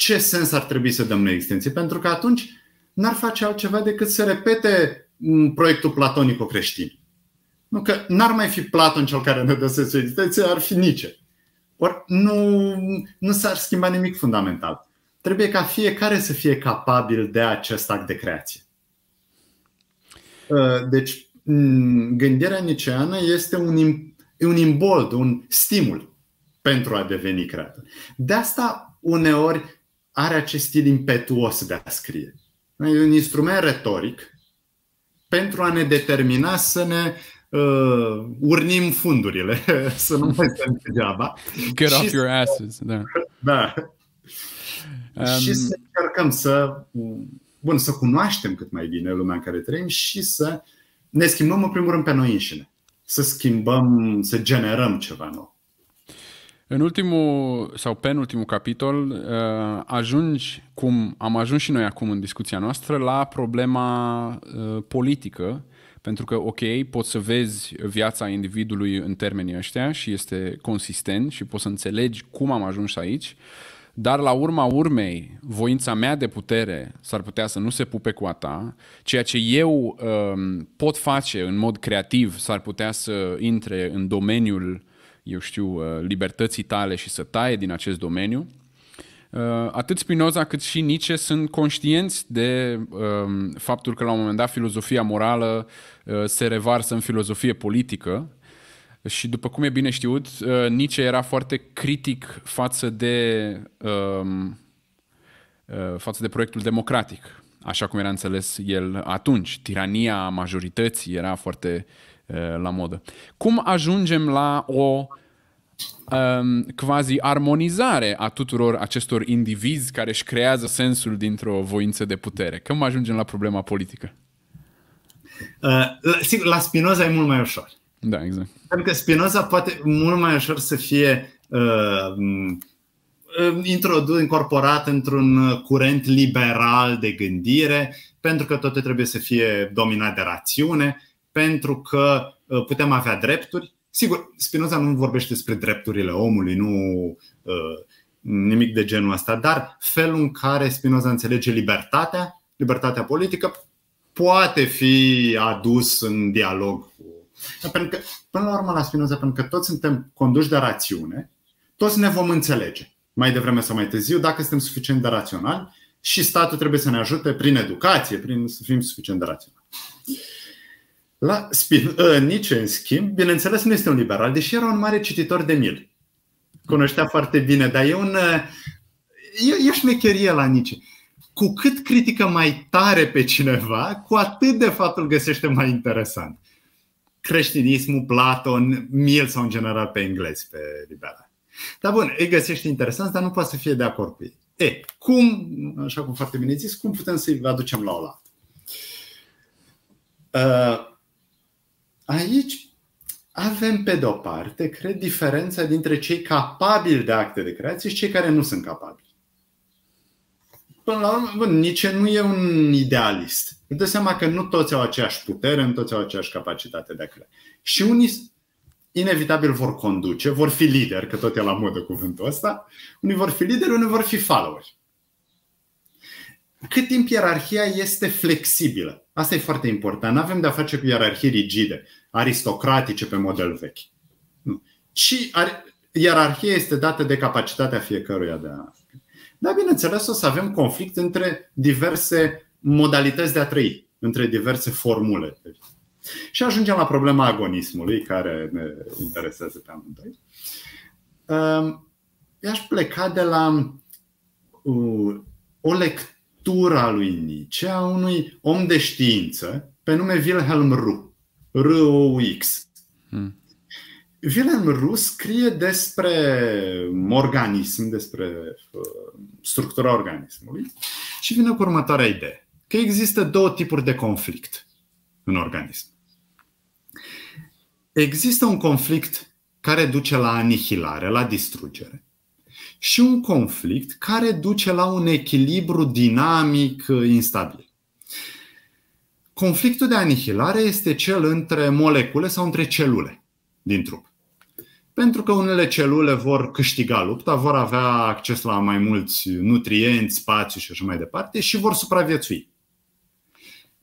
ce sens ar trebui să dăm neexistenței, Pentru că atunci n-ar face altceva decât să repete mm, proiectul platonico-creștin. Nu că n-ar mai fi Platon cel care ne dă sensul existenței, ar fi nici. Ori nu, nu s-ar schimba nimic fundamental. Trebuie ca fiecare să fie capabil de acest act de creație. Uh, deci, mm, gândirea niceană este un, un imbold, un stimul pentru a deveni creator. De asta uneori are acest stil impetuos de a scrie. E un instrument retoric pentru a ne determina să ne uh, urnim fundurile, să nu mai stăm degeaba. Get off your asses. Da. da. Um... Și să încercăm să, bun, să cunoaștem cât mai bine lumea în care trăim și să ne schimbăm în primul rând pe noi înșine. Să schimbăm, să generăm ceva nou. În ultimul sau penultimul capitol uh, ajungi, cum am ajuns și noi acum în discuția noastră, la problema uh, politică, pentru că, ok, poți să vezi viața individului în termenii ăștia și este consistent și poți să înțelegi cum am ajuns aici, dar la urma urmei, voința mea de putere s-ar putea să nu se pupe cu a ta, ceea ce eu um, pot face în mod creativ s-ar putea să intre în domeniul uh, eu știu, uh, libertății tale și să taie din acest domeniu, uh, atât Spinoza cât și Nietzsche sunt conștienți de um, faptul că la un moment dat filozofia morală uh, se revarsă în filozofie politică și după cum e bine știut, Nietzsche era foarte critic față de, um, față de proiectul democratic, așa cum era înțeles el atunci. Tirania majorității era foarte Eh, la modă. Cum ajungem la o um, quasi armonizare a tuturor acestor indivizi care își creează sensul dintr-o voință de putere? Cum ajungem la problema politică? Uh, sigur, la Spinoza e mult mai ușor. Da, exact. Pentru că Spinoza poate mult mai ușor să fie uh, introdus, incorporat într-un curent liberal de gândire, pentru că totul trebuie să fie dominat de rațiune pentru că uh, putem avea drepturi. Sigur, Spinoza nu vorbește despre drepturile omului, nu uh, nimic de genul ăsta, dar felul în care Spinoza înțelege libertatea, libertatea politică, poate fi adus în dialog cu. Pentru că, până la urmă, la Spinoza, pentru că toți suntem conduși de rațiune, toți ne vom înțelege mai devreme sau mai târziu, dacă suntem suficient de raționali și statul trebuie să ne ajute prin educație, prin să fim suficient de raționali. La ă, Nietzsche, în schimb, bineînțeles, nu este un liberal, deși era un mare cititor de mil. Cunoștea foarte bine, dar e un. Ă, e, e șmecherie la Nietzsche. Cu cât critică mai tare pe cineva, cu atât de fapt îl găsește mai interesant. Creștinismul, Platon, Mil sau în general pe englezi, pe liberal. Dar bun, îi găsește interesant, dar nu poate să fie de acord cu ei. E, cum, așa cum foarte bine zis, cum putem să-i aducem la o Uh, ă, aici avem pe de-o parte, cred, diferența dintre cei capabili de acte de creație și cei care nu sunt capabili. Până la urmă, nici nu e un idealist. Îți dă seama că nu toți au aceeași putere, nu toți au aceeași capacitate de a crea. Și unii inevitabil vor conduce, vor fi lideri, că tot e la modă cuvântul ăsta, unii vor fi lideri, unii vor fi followeri. Cât timp ierarhia este flexibilă. Asta e foarte important. Nu avem de-a face cu ierarhii rigide, aristocratice pe model vechi. Nu. Ci ar, ierarhia este dată de capacitatea fiecăruia de a. Dar, bineînțeles, o să avem conflict între diverse modalități de a trăi, între diverse formule. Și ajungem la problema agonismului, care ne interesează pe amândoi. Eu ehm, aș pleca de la uh, o lectură lectura lui Nietzsche a unui om de știință pe nume Wilhelm Ruh, R-O-U-X. Hmm. Wilhelm Ruh scrie despre organism, despre uh, structura organismului și vine cu următoarea idee. Că există două tipuri de conflict în organism. Există un conflict care duce la anihilare, la distrugere și un conflict care duce la un echilibru dinamic uh, instabil. Conflictul de anihilare este cel între molecule sau între celule din trup. Pentru că unele celule vor câștiga lupta, vor avea acces la mai mulți nutrienți, spațiu și așa mai departe și vor supraviețui.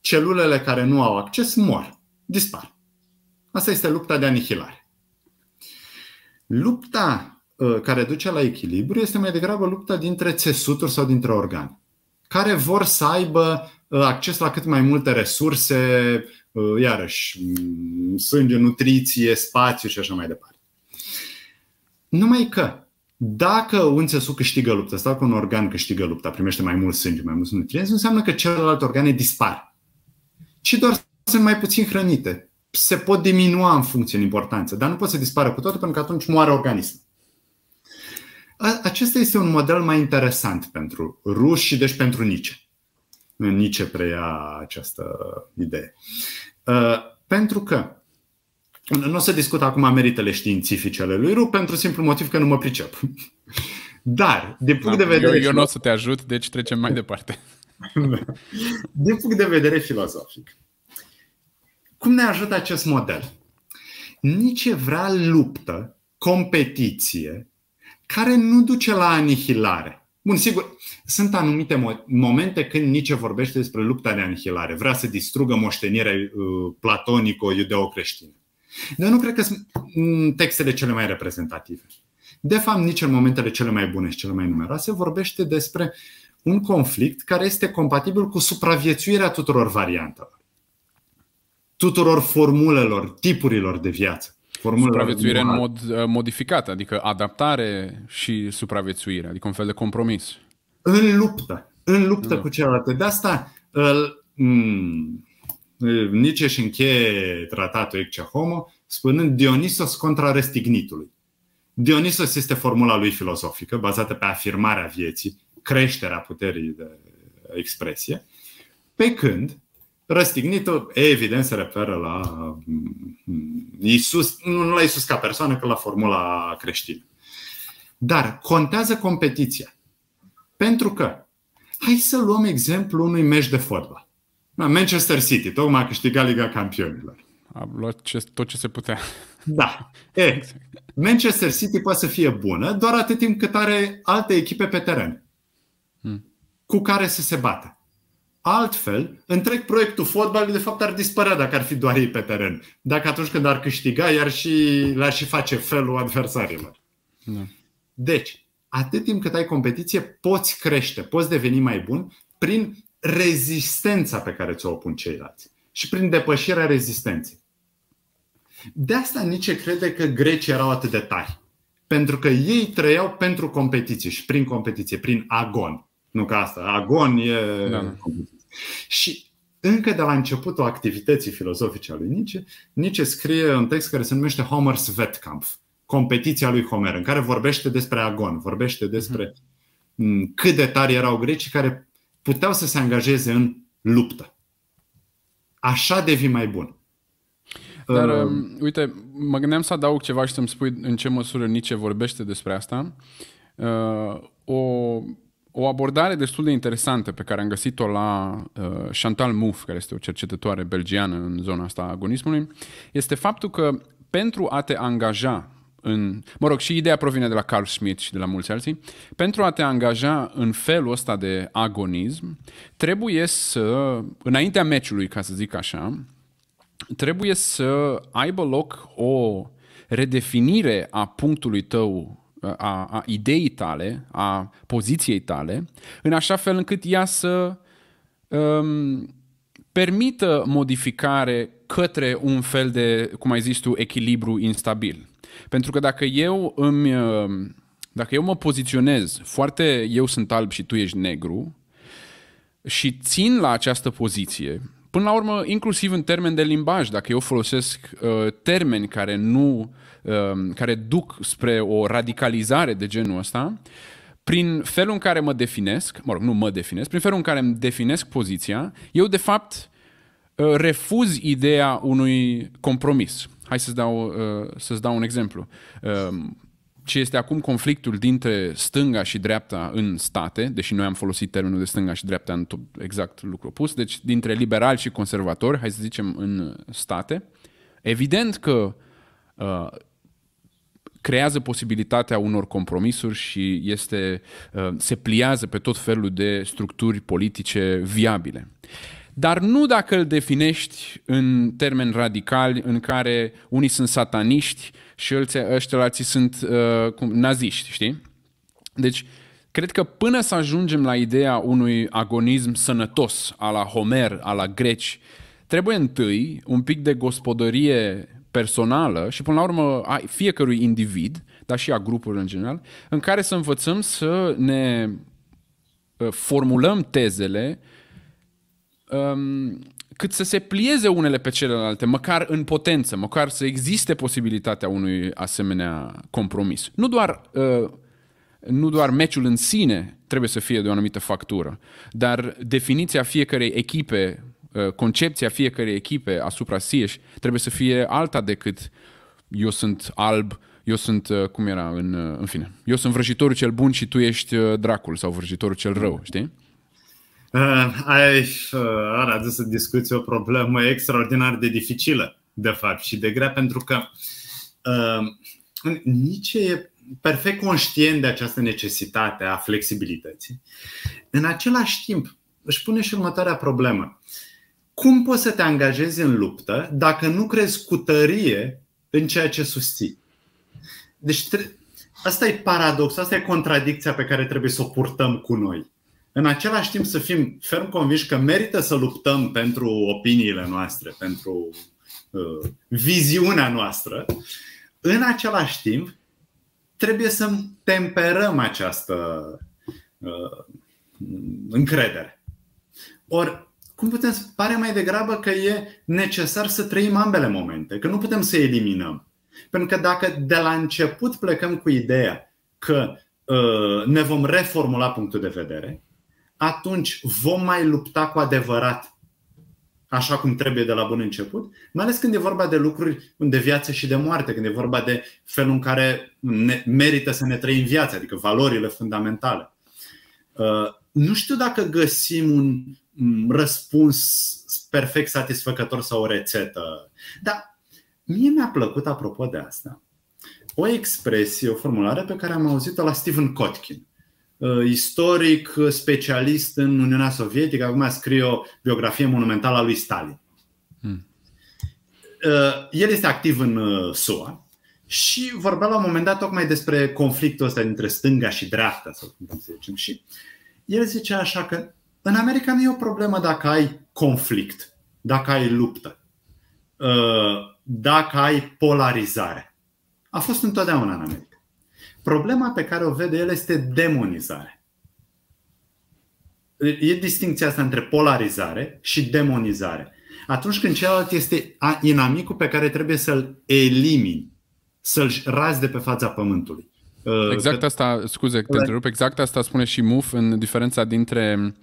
Celulele care nu au acces mor, dispar. Asta este lupta de anihilare. Lupta Uh, care duce la echilibru este mai degrabă lupta dintre țesuturi sau dintre organe, care vor să aibă uh, acces la cât mai multe resurse, uh, iarăși, mm, sânge, nutriție, spațiu și așa mai departe. Numai că, dacă un țesut câștigă lupta, sau dacă un organ câștigă lupta, primește mai mult sânge, mai mulți nutrienți, înseamnă că celelalte organe dispar. Ci doar sunt mai puțin hrănite. Se pot diminua în funcție în importanță, dar nu pot să dispară cu totul pentru că atunci moare organismul. Acesta este un model mai interesant pentru ruși și deci pentru Nice. Nice preia această idee. Uh, pentru că nu o să discut acum meritele științifice ale lui Ru, pentru simplu motiv că nu mă pricep. Dar, din punct da, de vedere... Eu, eu nu o să te ajut, deci trecem mai departe. din punct de vedere filozofic, cum ne ajută acest model? Nici vrea luptă, competiție, care nu duce la anihilare. Bun, sigur, sunt anumite momente când nici vorbește despre lupta de anihilare. Vrea să distrugă moștenirea uh, platonico-iudeo-creștină. Dar nu cred că sunt mm, textele cele mai reprezentative. De fapt, nici în momentele cele mai bune și cele mai numeroase vorbește despre un conflict care este compatibil cu supraviețuirea tuturor variantelor, tuturor formulelor, tipurilor de viață. Formulă supraviețuire în mod uh, modificat, adică adaptare și supraviețuire, adică un fel de compromis. În luptă, în luptă da. cu celelalte. De asta îl, m- mm, nici își încheie tratatul Ecce Homo spunând Dionisos contra restignitului. Dionisos este formula lui filozofică, bazată pe afirmarea vieții, creșterea puterii de expresie, pe când Răstignit, evident, se referă la mm, Isus, nu la Isus ca persoană, că la formula creștină. Dar contează competiția. Pentru că, hai să luăm exemplu unui meci de fotbal. Da, Manchester City, tocmai a câștigat Liga Campionilor. A luat ce, tot ce se putea. Da. E, exact. Manchester City poate să fie bună doar atât timp cât are alte echipe pe teren hmm. cu care să se bată. Altfel, întreg proiectul fotbal de fapt ar dispărea dacă ar fi doar ei pe teren. Dacă atunci când ar câștiga, iar și le-ar și face felul adversarilor. Da. Deci, atât timp cât ai competiție, poți crește, poți deveni mai bun prin rezistența pe care ți-o opun ceilalți și prin depășirea rezistenței. De asta nici crede că grecii erau atât de tari. Pentru că ei trăiau pentru competiție și prin competiție, prin agon. Nu ca asta. Agon e. Da. Și încă de la începutul activității filozofice a lui Nietzsche, Nietzsche scrie un text care se numește Homer's Wettkampf, competiția lui Homer, în care vorbește despre agon, vorbește despre cât de tari erau grecii care puteau să se angajeze în luptă. Așa devii mai bun. Dar, uh, uite, mă gândeam să adaug ceva și să-mi spui în ce măsură Nietzsche vorbește despre asta. Uh, o o abordare destul de interesantă pe care am găsit-o la uh, Chantal Mouffe, care este o cercetătoare belgiană în zona asta a agonismului, este faptul că pentru a te angaja în... Mă rog, și ideea provine de la Carl Schmitt și de la mulți alții. Pentru a te angaja în felul ăsta de agonism, trebuie să, înaintea meciului, ca să zic așa, trebuie să aibă loc o redefinire a punctului tău a, a ideii tale, a poziției tale, în așa fel încât ea să um, permită modificare către un fel de, cum ai zis tu, echilibru instabil. Pentru că dacă eu îmi. Um, dacă eu mă poziționez foarte eu sunt alb și tu ești negru și țin la această poziție, până la urmă, inclusiv în termen de limbaj, dacă eu folosesc uh, termeni care nu Um, care duc spre o radicalizare de genul ăsta, prin felul în care mă definesc, mă rog, nu mă definesc, prin felul în care îmi definesc poziția, eu de fapt uh, refuz ideea unui compromis. Hai să-ți dau, uh, să-ți dau un exemplu. Um, ce este acum conflictul dintre stânga și dreapta în state, deși noi am folosit termenul de stânga și dreapta în exact lucru opus, deci dintre liberali și conservatori, hai să zicem, în state. Evident că uh, creează posibilitatea unor compromisuri și este, uh, se pliază pe tot felul de structuri politice viabile. Dar nu dacă îl definești în termeni radicali în care unii sunt sataniști și ăștia alții sunt uh, cum, naziști, știi? Deci, Cred că până să ajungem la ideea unui agonism sănătos, a la Homer, a la greci, trebuie întâi un pic de gospodărie personală și până la urmă a fiecărui individ, dar și a grupului în general, în care să învățăm să ne uh, formulăm tezele um, cât să se plieze unele pe celelalte, măcar în potență, măcar să existe posibilitatea unui asemenea compromis. Nu doar, uh, nu doar meciul în sine trebuie să fie de o anumită factură, dar definiția fiecarei echipe Uh, concepția fiecarei echipe asupra Sieș trebuie să fie alta decât eu sunt alb, eu sunt, uh, cum era, în, uh, în fine, eu sunt vrăjitorul cel bun și tu ești dracul sau vrăjitorul cel rău, știi? Uh, ai uh, adus în discuție o problemă extraordinar de dificilă, de fapt, și de grea, pentru că uh, nici e perfect conștient de această necesitate a flexibilității. În același timp, își pune și următoarea problemă. Uh, cum poți să te angajezi în luptă dacă nu crezi cu tărie în ceea ce susții? Deci tre- asta e paradoxul, asta e contradicția pe care trebuie să o purtăm cu noi. În același timp să fim ferm conviși că merită să luptăm pentru opiniile noastre, pentru uh, viziunea noastră. În același timp, trebuie să temperăm această uh, încredere. Ori cum putem, pare mai degrabă că e necesar să trăim ambele momente, că nu putem să eliminăm. Pentru că dacă de la început plecăm cu ideea că uh, ne vom reformula punctul de vedere, atunci vom mai lupta cu adevărat așa cum trebuie de la bun început, mai ales când e vorba de lucruri de viață și de moarte, când e vorba de felul în care ne, merită să ne trăim viața, adică valorile fundamentale. Uh, nu știu dacă găsim un răspuns perfect satisfăcător sau o rețetă. Dar mie mi-a plăcut, apropo de asta, o expresie, o formulare pe care am auzit-o la Stephen Kotkin, uh, istoric, specialist în Uniunea Sovietică, acum scrie o biografie monumentală a lui Stalin. Hmm. Uh, el este activ în uh, SUA și vorbea la un moment dat tocmai despre conflictul ăsta dintre stânga și dreapta, sau cum să zicem, și el zice așa că în America nu e o problemă dacă ai conflict, dacă ai luptă, uh, dacă ai polarizare. A fost întotdeauna în America. Problema pe care o vede el este demonizare. E distinția asta între polarizare și demonizare. Atunci când celălalt este inamicul pe care trebuie să-l elimini, să-l razi de pe fața pământului. Uh, exact că... asta, scuze că te întrerup, exact asta spune și MUF în diferența dintre,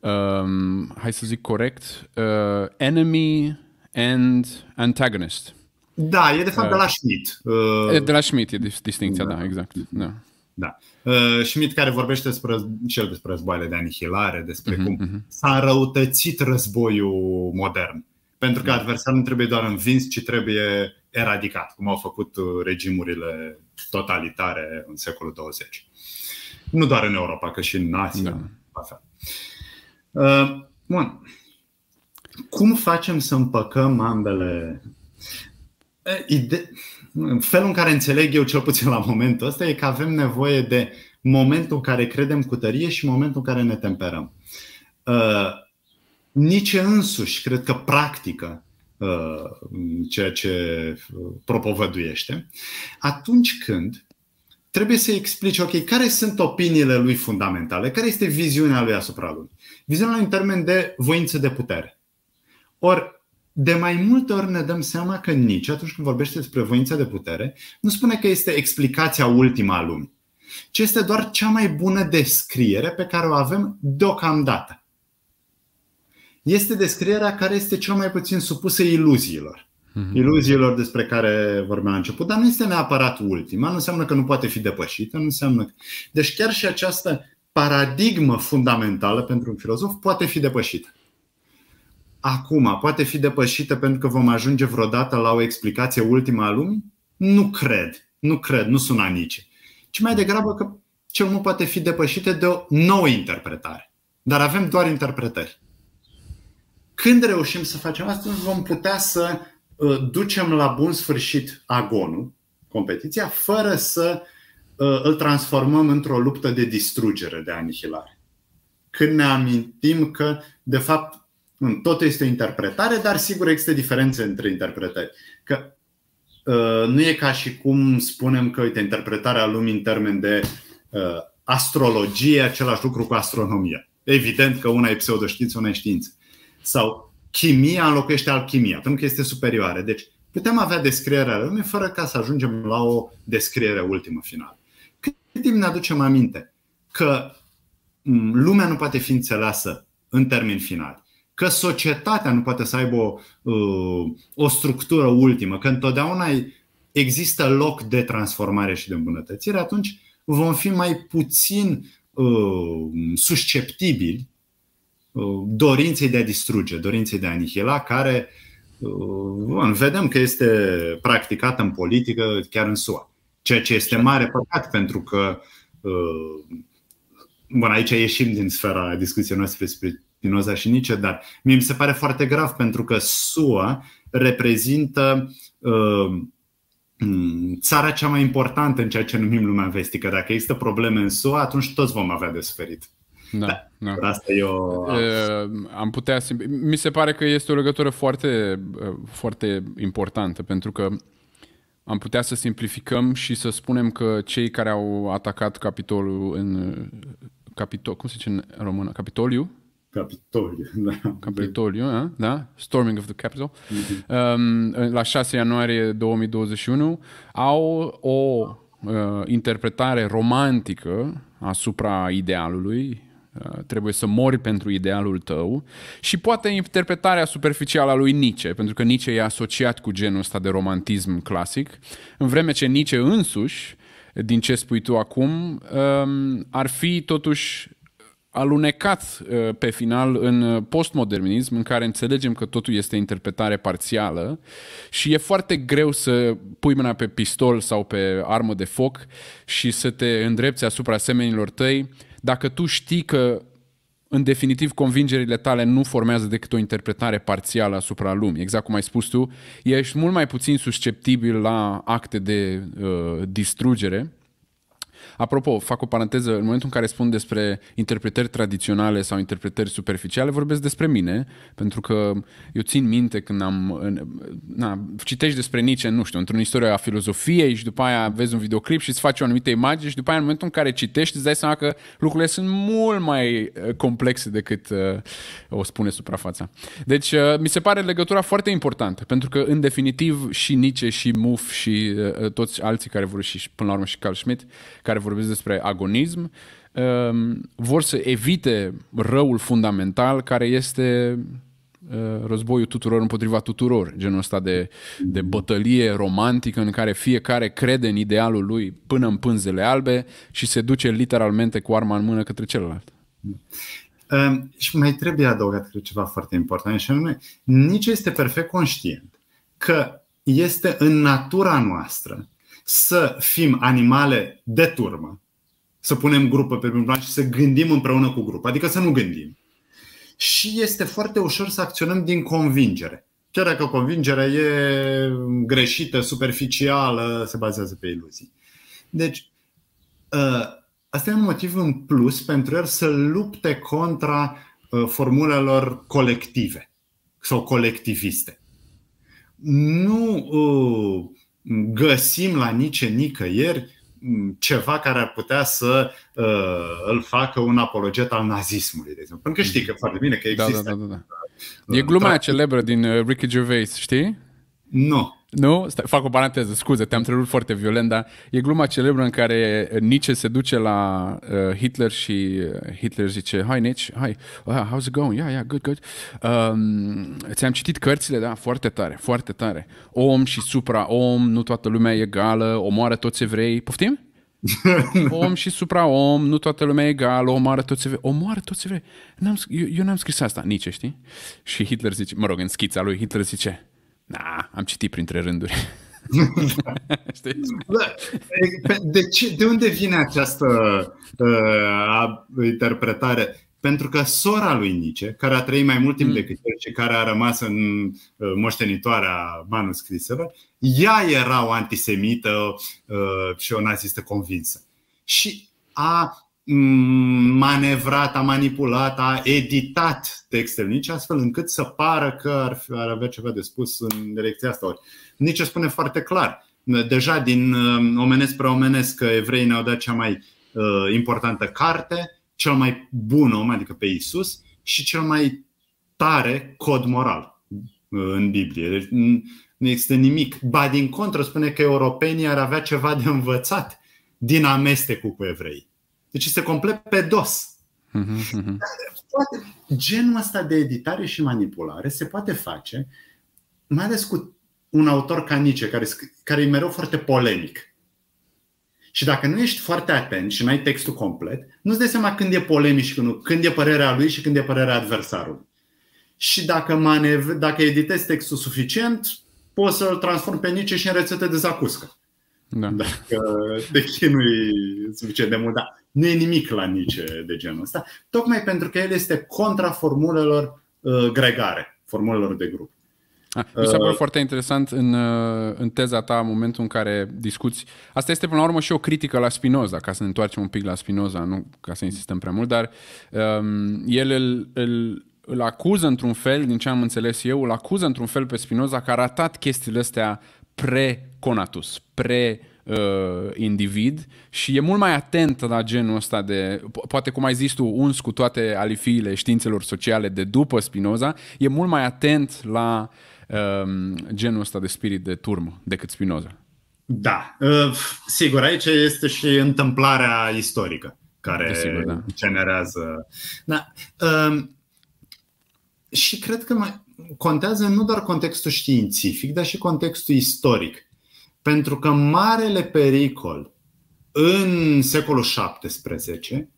um, hai să zic corect, uh, enemy and antagonist. Da, e de fapt uh, de la Schmidt. Uh, de la Schmidt e distinția, da, da exact. Da. Da. Uh, Schmidt care vorbește despre, și el despre războaiele de anihilare, despre uh-huh, cum uh-huh. s-a răutățit războiul modern. Pentru că da. adversarul nu trebuie doar învins, ci trebuie eradicat, cum au făcut uh, regimurile totalitare în secolul 20. Nu doar în Europa, că și în Asia. Da. Uh, bun. Cum facem să împăcăm ambele? Ide- felul în care înțeleg eu, cel puțin la momentul ăsta, e că avem nevoie de momentul în care credem cu tărie și momentul în care ne temperăm. Uh, nici însuși, cred că practică, Uh, ceea ce uh, propovăduiește, atunci când trebuie să explici, ok, care sunt opiniile lui fundamentale, care este viziunea lui asupra lui. Viziunea lui în termen de voință de putere. Ori, de mai multe ori ne dăm seama că nici atunci când vorbește despre voința de putere, nu spune că este explicația ultima a lumii, ci este doar cea mai bună descriere pe care o avem deocamdată este descrierea care este cel mai puțin supusă iluziilor. Mm-hmm. Iluziilor despre care vorbeam la început, dar nu este neapărat ultima, nu înseamnă că nu poate fi depășită, nu înseamnă. Că... Deci chiar și această paradigmă fundamentală pentru un filozof poate fi depășită. Acum, poate fi depășită pentru că vom ajunge vreodată la o explicație ultima a lumii? Nu cred, nu cred, nu sunt anice. Ci mai degrabă că cel nu poate fi depășită de o nouă interpretare. Dar avem doar interpretări. Când reușim să facem asta, vom putea să uh, ducem la bun sfârșit agonul, competiția, fără să uh, îl transformăm într-o luptă de distrugere, de anihilare. Când ne amintim că, de fapt, tot este o interpretare, dar sigur există diferențe între interpretări. Că uh, nu e ca și cum spunem că, uite, interpretarea lumii în termen de astrologie e același lucru cu astronomia. Evident că una e pseudoștiință, una e știință sau chimia înlocuiește alchimia, pentru că este superioară. Deci putem avea descrierea lumii fără ca să ajungem la o descriere ultimă finală. Cât timp ne aducem aminte că lumea nu poate fi înțeleasă în termeni finali, că societatea nu poate să aibă o, uh, o structură ultimă, că întotdeauna există loc de transformare și de îmbunătățire, atunci vom fi mai puțin uh, susceptibili Uh, dorinței de a distruge, dorinței de a anihila, care uh, bun, vedem că este practicată în politică chiar în SUA. Ceea ce este mare păcat pentru că uh, bun, aici ieșim din sfera discuției noastre despre Spinoza și Nietzsche, dar mie mi se pare foarte grav pentru că SUA reprezintă mm, țara cea mai importantă în ceea ce numim lumea vestică. Dacă există probleme în SUA, atunci toți vom avea de suferit. Da, da. da. Asta eu... Am putea... Mi se pare că este o legătură foarte, foarte importantă, pentru că am putea să simplificăm și să spunem că cei care au atacat Capitolul în... Capitol, cum se zice în română? Capitoliu? Capitoliu, da. Capitoliu, da? Storming of the Capitol. Mm-hmm. Um, la 6 ianuarie 2021 au o uh, interpretare romantică asupra idealului Uh, trebuie să mori pentru idealul tău și poate interpretarea superficială a lui Nietzsche, pentru că Nietzsche e asociat cu genul ăsta de romantism clasic, în vreme ce Nietzsche însuși, din ce spui tu acum, um, ar fi totuși alunecat uh, pe final în postmodernism, în care înțelegem că totul este interpretare parțială și e foarte greu să pui mâna pe pistol sau pe armă de foc și să te îndrepți asupra semenilor tăi dacă tu știi că în definitiv, convingerile tale nu formează decât o interpretare parțială asupra lumii. Exact cum ai spus tu, ești mult mai puțin susceptibil la acte de uh, distrugere Apropo, fac o paranteză, în momentul în care spun despre interpretări tradiționale sau interpretări superficiale, vorbesc despre mine, pentru că eu țin minte când am... Na, citești despre Nietzsche, nu știu, într-un istorie a filozofiei și după aia vezi un videoclip și îți faci o anumită imagine și după aia în momentul în care citești îți dai seama că lucrurile sunt mult mai uh, complexe decât uh, o spune suprafața. Deci uh, mi se pare legătura foarte importantă, pentru că în definitiv și Nietzsche și Muf și uh, uh toți alții care vor și până la urmă și Carl Schmitt, care vor vorbesc despre agonism, um, vor să evite răul fundamental care este uh, războiul tuturor împotriva tuturor, genul ăsta de, de bătălie romantică în care fiecare crede în idealul lui până în pânzele albe și se duce literalmente cu arma în mână către celălalt. Um, și mai trebuie adăugat cred, ceva foarte important și anume, nici este perfect conștient că este în natura noastră să fim animale de turmă, să punem grupă pe prim plan și să gândim împreună cu grup, adică să nu gândim. Și este foarte ușor să acționăm din convingere. Chiar dacă convingerea e greșită, superficială, se bazează pe iluzii. Deci, ă, asta e un motiv în plus pentru el să lupte contra ă, formulelor colective sau colectiviste. Nu ă, găsim la nici nicăieri mm, ceva care ar putea să uh, îl facă un apologet al nazismului, de exemplu. Pentru că știi că mm. foarte bine că da, există. Da, da, da, da. E gluma uh, celebră din uh, Ricky Gervais, știi? Nu. Nu? Stai, fac o paranteză, scuze, te-am întrerupt foarte violent, dar e gluma celebră în care uh, Nietzsche se duce la uh, Hitler și uh, Hitler zice, hai Nietzsche, hai, uh, how's it going? Yeah, yeah, good, good. Um, ți-am citit cărțile, da, foarte tare, foarte tare. Om și supra-om, nu toată lumea e egală, omoară toți evrei, poftim? om și supra-om, nu toată lumea e egală, omoară toți evrei. Omoară toți evrei. N-am, eu, eu n-am scris asta, Nietzsche, știi? Și Hitler zice, mă rog, în schița lui, Hitler zice, Na, am citit printre rânduri. Da. De, ce, de unde vine această uh, interpretare? Pentru că sora lui Nice, care a trăit mai mult timp mm. decât el și care a rămas în ă, moștenitoarea manuscriselor, ea era o antisemită uh, și o nazistă convinsă. Și a manevrat, a manipulat, a editat textele, nici astfel încât să pară că ar, fi, ar avea ceva de spus în direcția asta. Ori. Nici spune foarte clar. Deja din um, omenesc spre omenesc că evreii ne-au dat cea mai uh, importantă carte, cel mai bun om, adică pe Isus, și cel mai tare cod moral uh, în Biblie. Deci nu există nimic. Ba din contră spune că europenii ar avea ceva de învățat din amestecul cu evrei. Deci este complet pe Mm-hmm. Poate, genul ăsta de editare și manipulare se poate face, mai ales cu un autor ca Nice, care, care e mereu foarte polemic. Și dacă nu ești foarte atent și nu ai textul complet, nu-ți dai seama când e polemic și când nu, când e părerea lui și când e părerea adversarului. Și dacă, manev- dacă editezi textul suficient, poți să-l transform pe Nice și în rețete de zacuscă. Da. Dacă te chinui suficient de mult, dar nu e nimic la nici de genul ăsta, tocmai pentru că el este contra formulelor uh, gregare, formulelor de grup. A, ah, mi s-a părut uh, foarte interesant în, uh, în teza ta, în momentul în care discuți. Asta este, până la urmă, și o critică la Spinoza, ca să ne întoarcem un pic la Spinoza, nu ca să insistăm prea mult, dar um, el îl, îl, îl acuză într-un fel, din ce am înțeles eu, îl acuză într-un fel pe Spinoza că a ratat chestiile astea pre-conatus, pre-individ uh, și e mult mai atent la genul ăsta de, poate cum ai zis tu, uns cu toate alifiile științelor sociale de după Spinoza, e mult mai atent la um, genul ăsta de spirit de turmă decât Spinoza. Da, uh, sigur, aici este și întâmplarea istorică care sigur, da. generează. Da. Uh, și cred că mai, contează nu doar contextul științific, dar și contextul istoric. Pentru că marele pericol în secolul XVII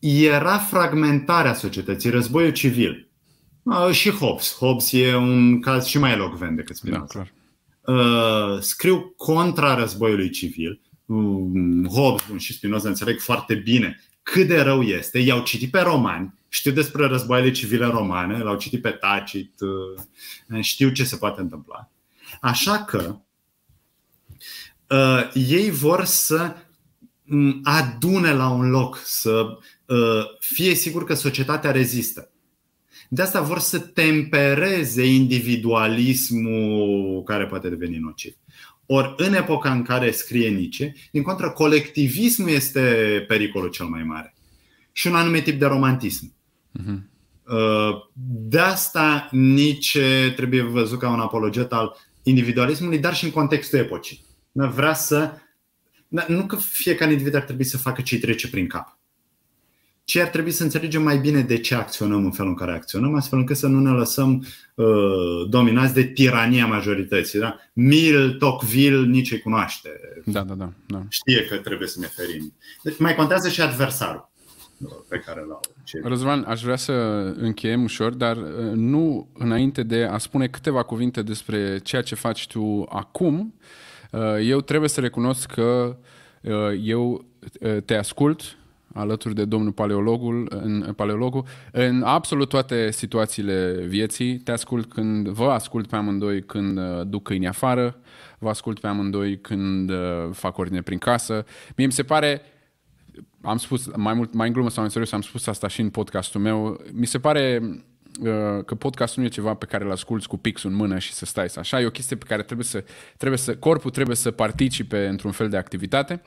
era fragmentarea societății, războiul civil. Și Hobbes. Hobbes e un caz și mai elocvent decât Spinoza. Da, clar. Scriu contra războiului civil. Mm, Hobbes și Spinoza înțeleg foarte bine cât de rău este. I-au citit pe romani, știu despre războaiele civile romane, l-au citit pe Tacit, uh, știu ce se poate întâmpla. Așa că uh, ei vor să mm, adune la un loc, să uh, fie sigur că societatea rezistă. De asta vor să tempereze individualismul care poate deveni nociv. Ori în epoca în care scrie Nice, din contră, colectivismul este pericolul cel mai mare. Și un anume tip de romantism. Uh, de asta nici eh, trebuie văzut ca un apologet al individualismului, dar și în contextul epocii. Vrea să. Nu că fiecare individ ar trebui să facă ce trece prin cap, ci ar trebui să înțelegem mai bine de ce acționăm în felul în care acționăm, astfel încât să nu ne lăsăm uh, dominați de tirania majorității. Da? Mill, Tocqueville, nici îi cunoaște. Da, da, da, da. Știe că trebuie să ne ferim. Deci mai contează și adversarul pe care l-au. Răzvan, aș vrea să încheiem ușor, dar uh, nu înainte de a spune câteva cuvinte despre ceea ce faci tu acum. Uh, eu trebuie să recunosc că uh, eu te ascult alături de domnul paleologul, în, paleologul, în absolut toate situațiile vieții. Te ascult când, vă ascult pe amândoi când duc câini afară, vă ascult pe amândoi când fac ordine prin casă. Mie mi se pare am spus mai mult, mai în glumă sau în serios, am spus asta și în podcastul meu. Mi se pare uh, că podcastul nu e ceva pe care îl asculți cu pixul în mână și să stai să așa, e o chestie pe care trebuie să, trebuie să, corpul trebuie să participe într-un fel de activitate.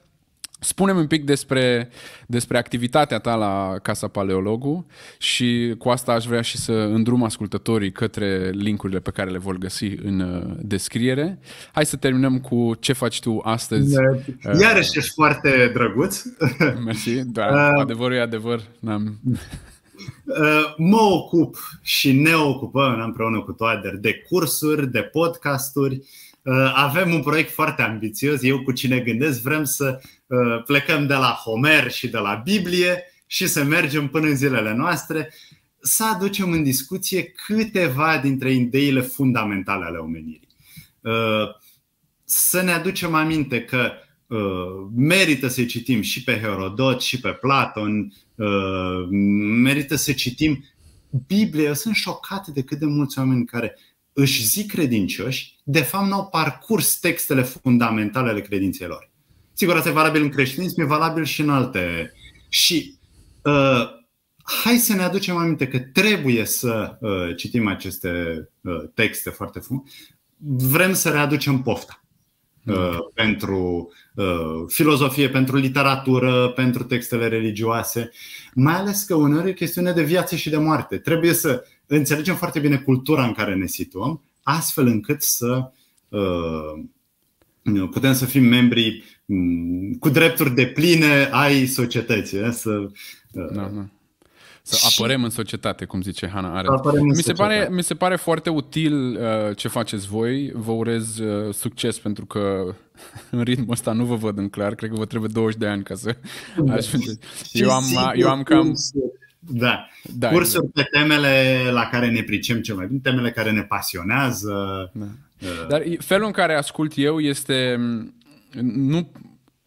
Spune-mi un pic despre, despre activitatea ta la Casa Paleologu și cu asta aș vrea și să îndrum ascultătorii către linkurile pe care le vor găsi în uh, descriere. Hai să terminăm cu ce faci tu astăzi. Uh, Iarăși ești foarte drăguț. Mersi, da, uh, adevărul e adevăr. N-am... Mă ocup și ne ocupăm împreună cu Toader de cursuri, de podcasturi, Uh, avem un proiect foarte ambițios, eu cu cine gândesc, vrem să uh, plecăm de la Homer și de la Biblie și să mergem până în zilele noastre, să aducem în discuție câteva dintre ideile fundamentale ale omenirii. Uh, să ne aducem aminte că merită să citim și pe Herodot și pe Platon, merită să citim Biblie. Eu sunt șocat de cât de mulți oameni care uh, își zic credincioși, de fapt n-au parcurs textele fundamentale ale credinței lor. Sigur, asta e valabil în creștinism, e valabil și în alte. Și uh, hai să ne aducem aminte că trebuie să uh, citim aceste uh, texte foarte frumoase. Vrem să readucem pofta uh, okay. pentru uh, filozofie, pentru literatură, pentru textele religioase, mai ales că uneori e chestiune de viață și de moarte. Trebuie să înțelegem foarte bine cultura în care ne situăm, astfel încât să uh, putem să fim membri mm, cu drepturi de pline ai societății. Eh? Să, uh, da, da. Să apărăm în societate, cum zice Hana Are. Mi se, pare, mi se pare foarte util uh, ce faceți voi. Vă urez uh, succes pentru că în ritmul ăsta nu vă văd în clar. Cred că vă trebuie 20 de ani ca să... Aș eu, am, eu am cam... Da. da Cursuri exact. pe temele la care ne pricem cel mai bine, temele care ne pasionează. Da. Uh. Dar felul în care ascult eu este... Nu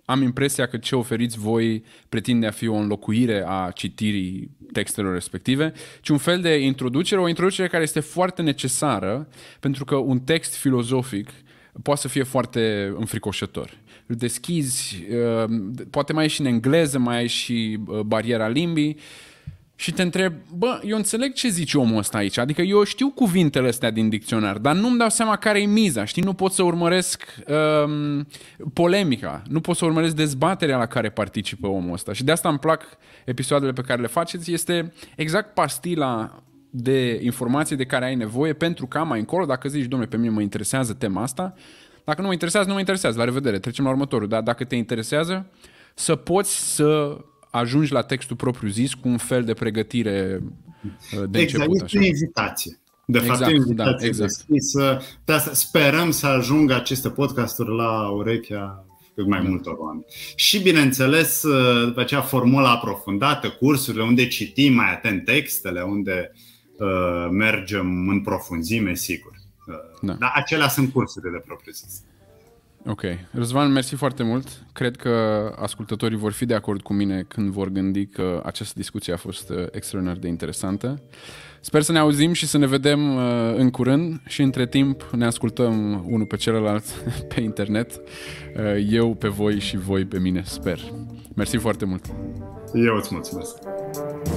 am impresia că ce oferiți voi pretinde a fi o înlocuire a citirii textelor respective, ci un fel de introducere, o introducere care este foarte necesară, pentru că un text filozofic poate să fie foarte înfricoșător. Îl deschizi, uh, poate mai e și în engleză, mai e și uh, bariera limbii, și te întreb, bă, eu înțeleg ce zice omul ăsta aici, adică eu știu cuvintele astea din dicționar, dar nu-mi dau seama care e miza, știi, nu pot să urmăresc um, polemica, nu pot să urmăresc dezbaterea la care participă omul ăsta și de asta îmi plac episoadele pe care le faceți, este exact pastila de informații de care ai nevoie pentru ca mai încolo, dacă zici, domnule, pe mine mă interesează tema asta, dacă nu mă interesează, nu mă interesează, la revedere, trecem la următorul, dar dacă te interesează, să poți să ajungi la textul propriu zis cu un fel de pregătire uh, de exact, început. Exact, este invitație. De exact, fapt, da, invitație da, exact. deschisă. De asta sperăm să ajungă aceste podcasturi la urechea cât mai da. multor oameni. Și, bineînțeles, uh, după aceea formula aprofundată, cursurile unde citim mai atent textele, unde uh, mergem în profunzime, sigur. Uh, Da. Dar acelea sunt cursurile propriu-zis. Ok. Răzvan, mersi foarte mult. Cred că ascultătorii vor fi de acord cu mine când vor gândi că această discuție a fost uh, extraordinar de interesantă. Sper să ne auzim și să ne vedem uh, în curând și între timp ne ascultăm unul pe celălalt pe internet. Uh, eu pe voi și voi pe mine, sper. Mersi foarte mult. Eu îți mulțumesc.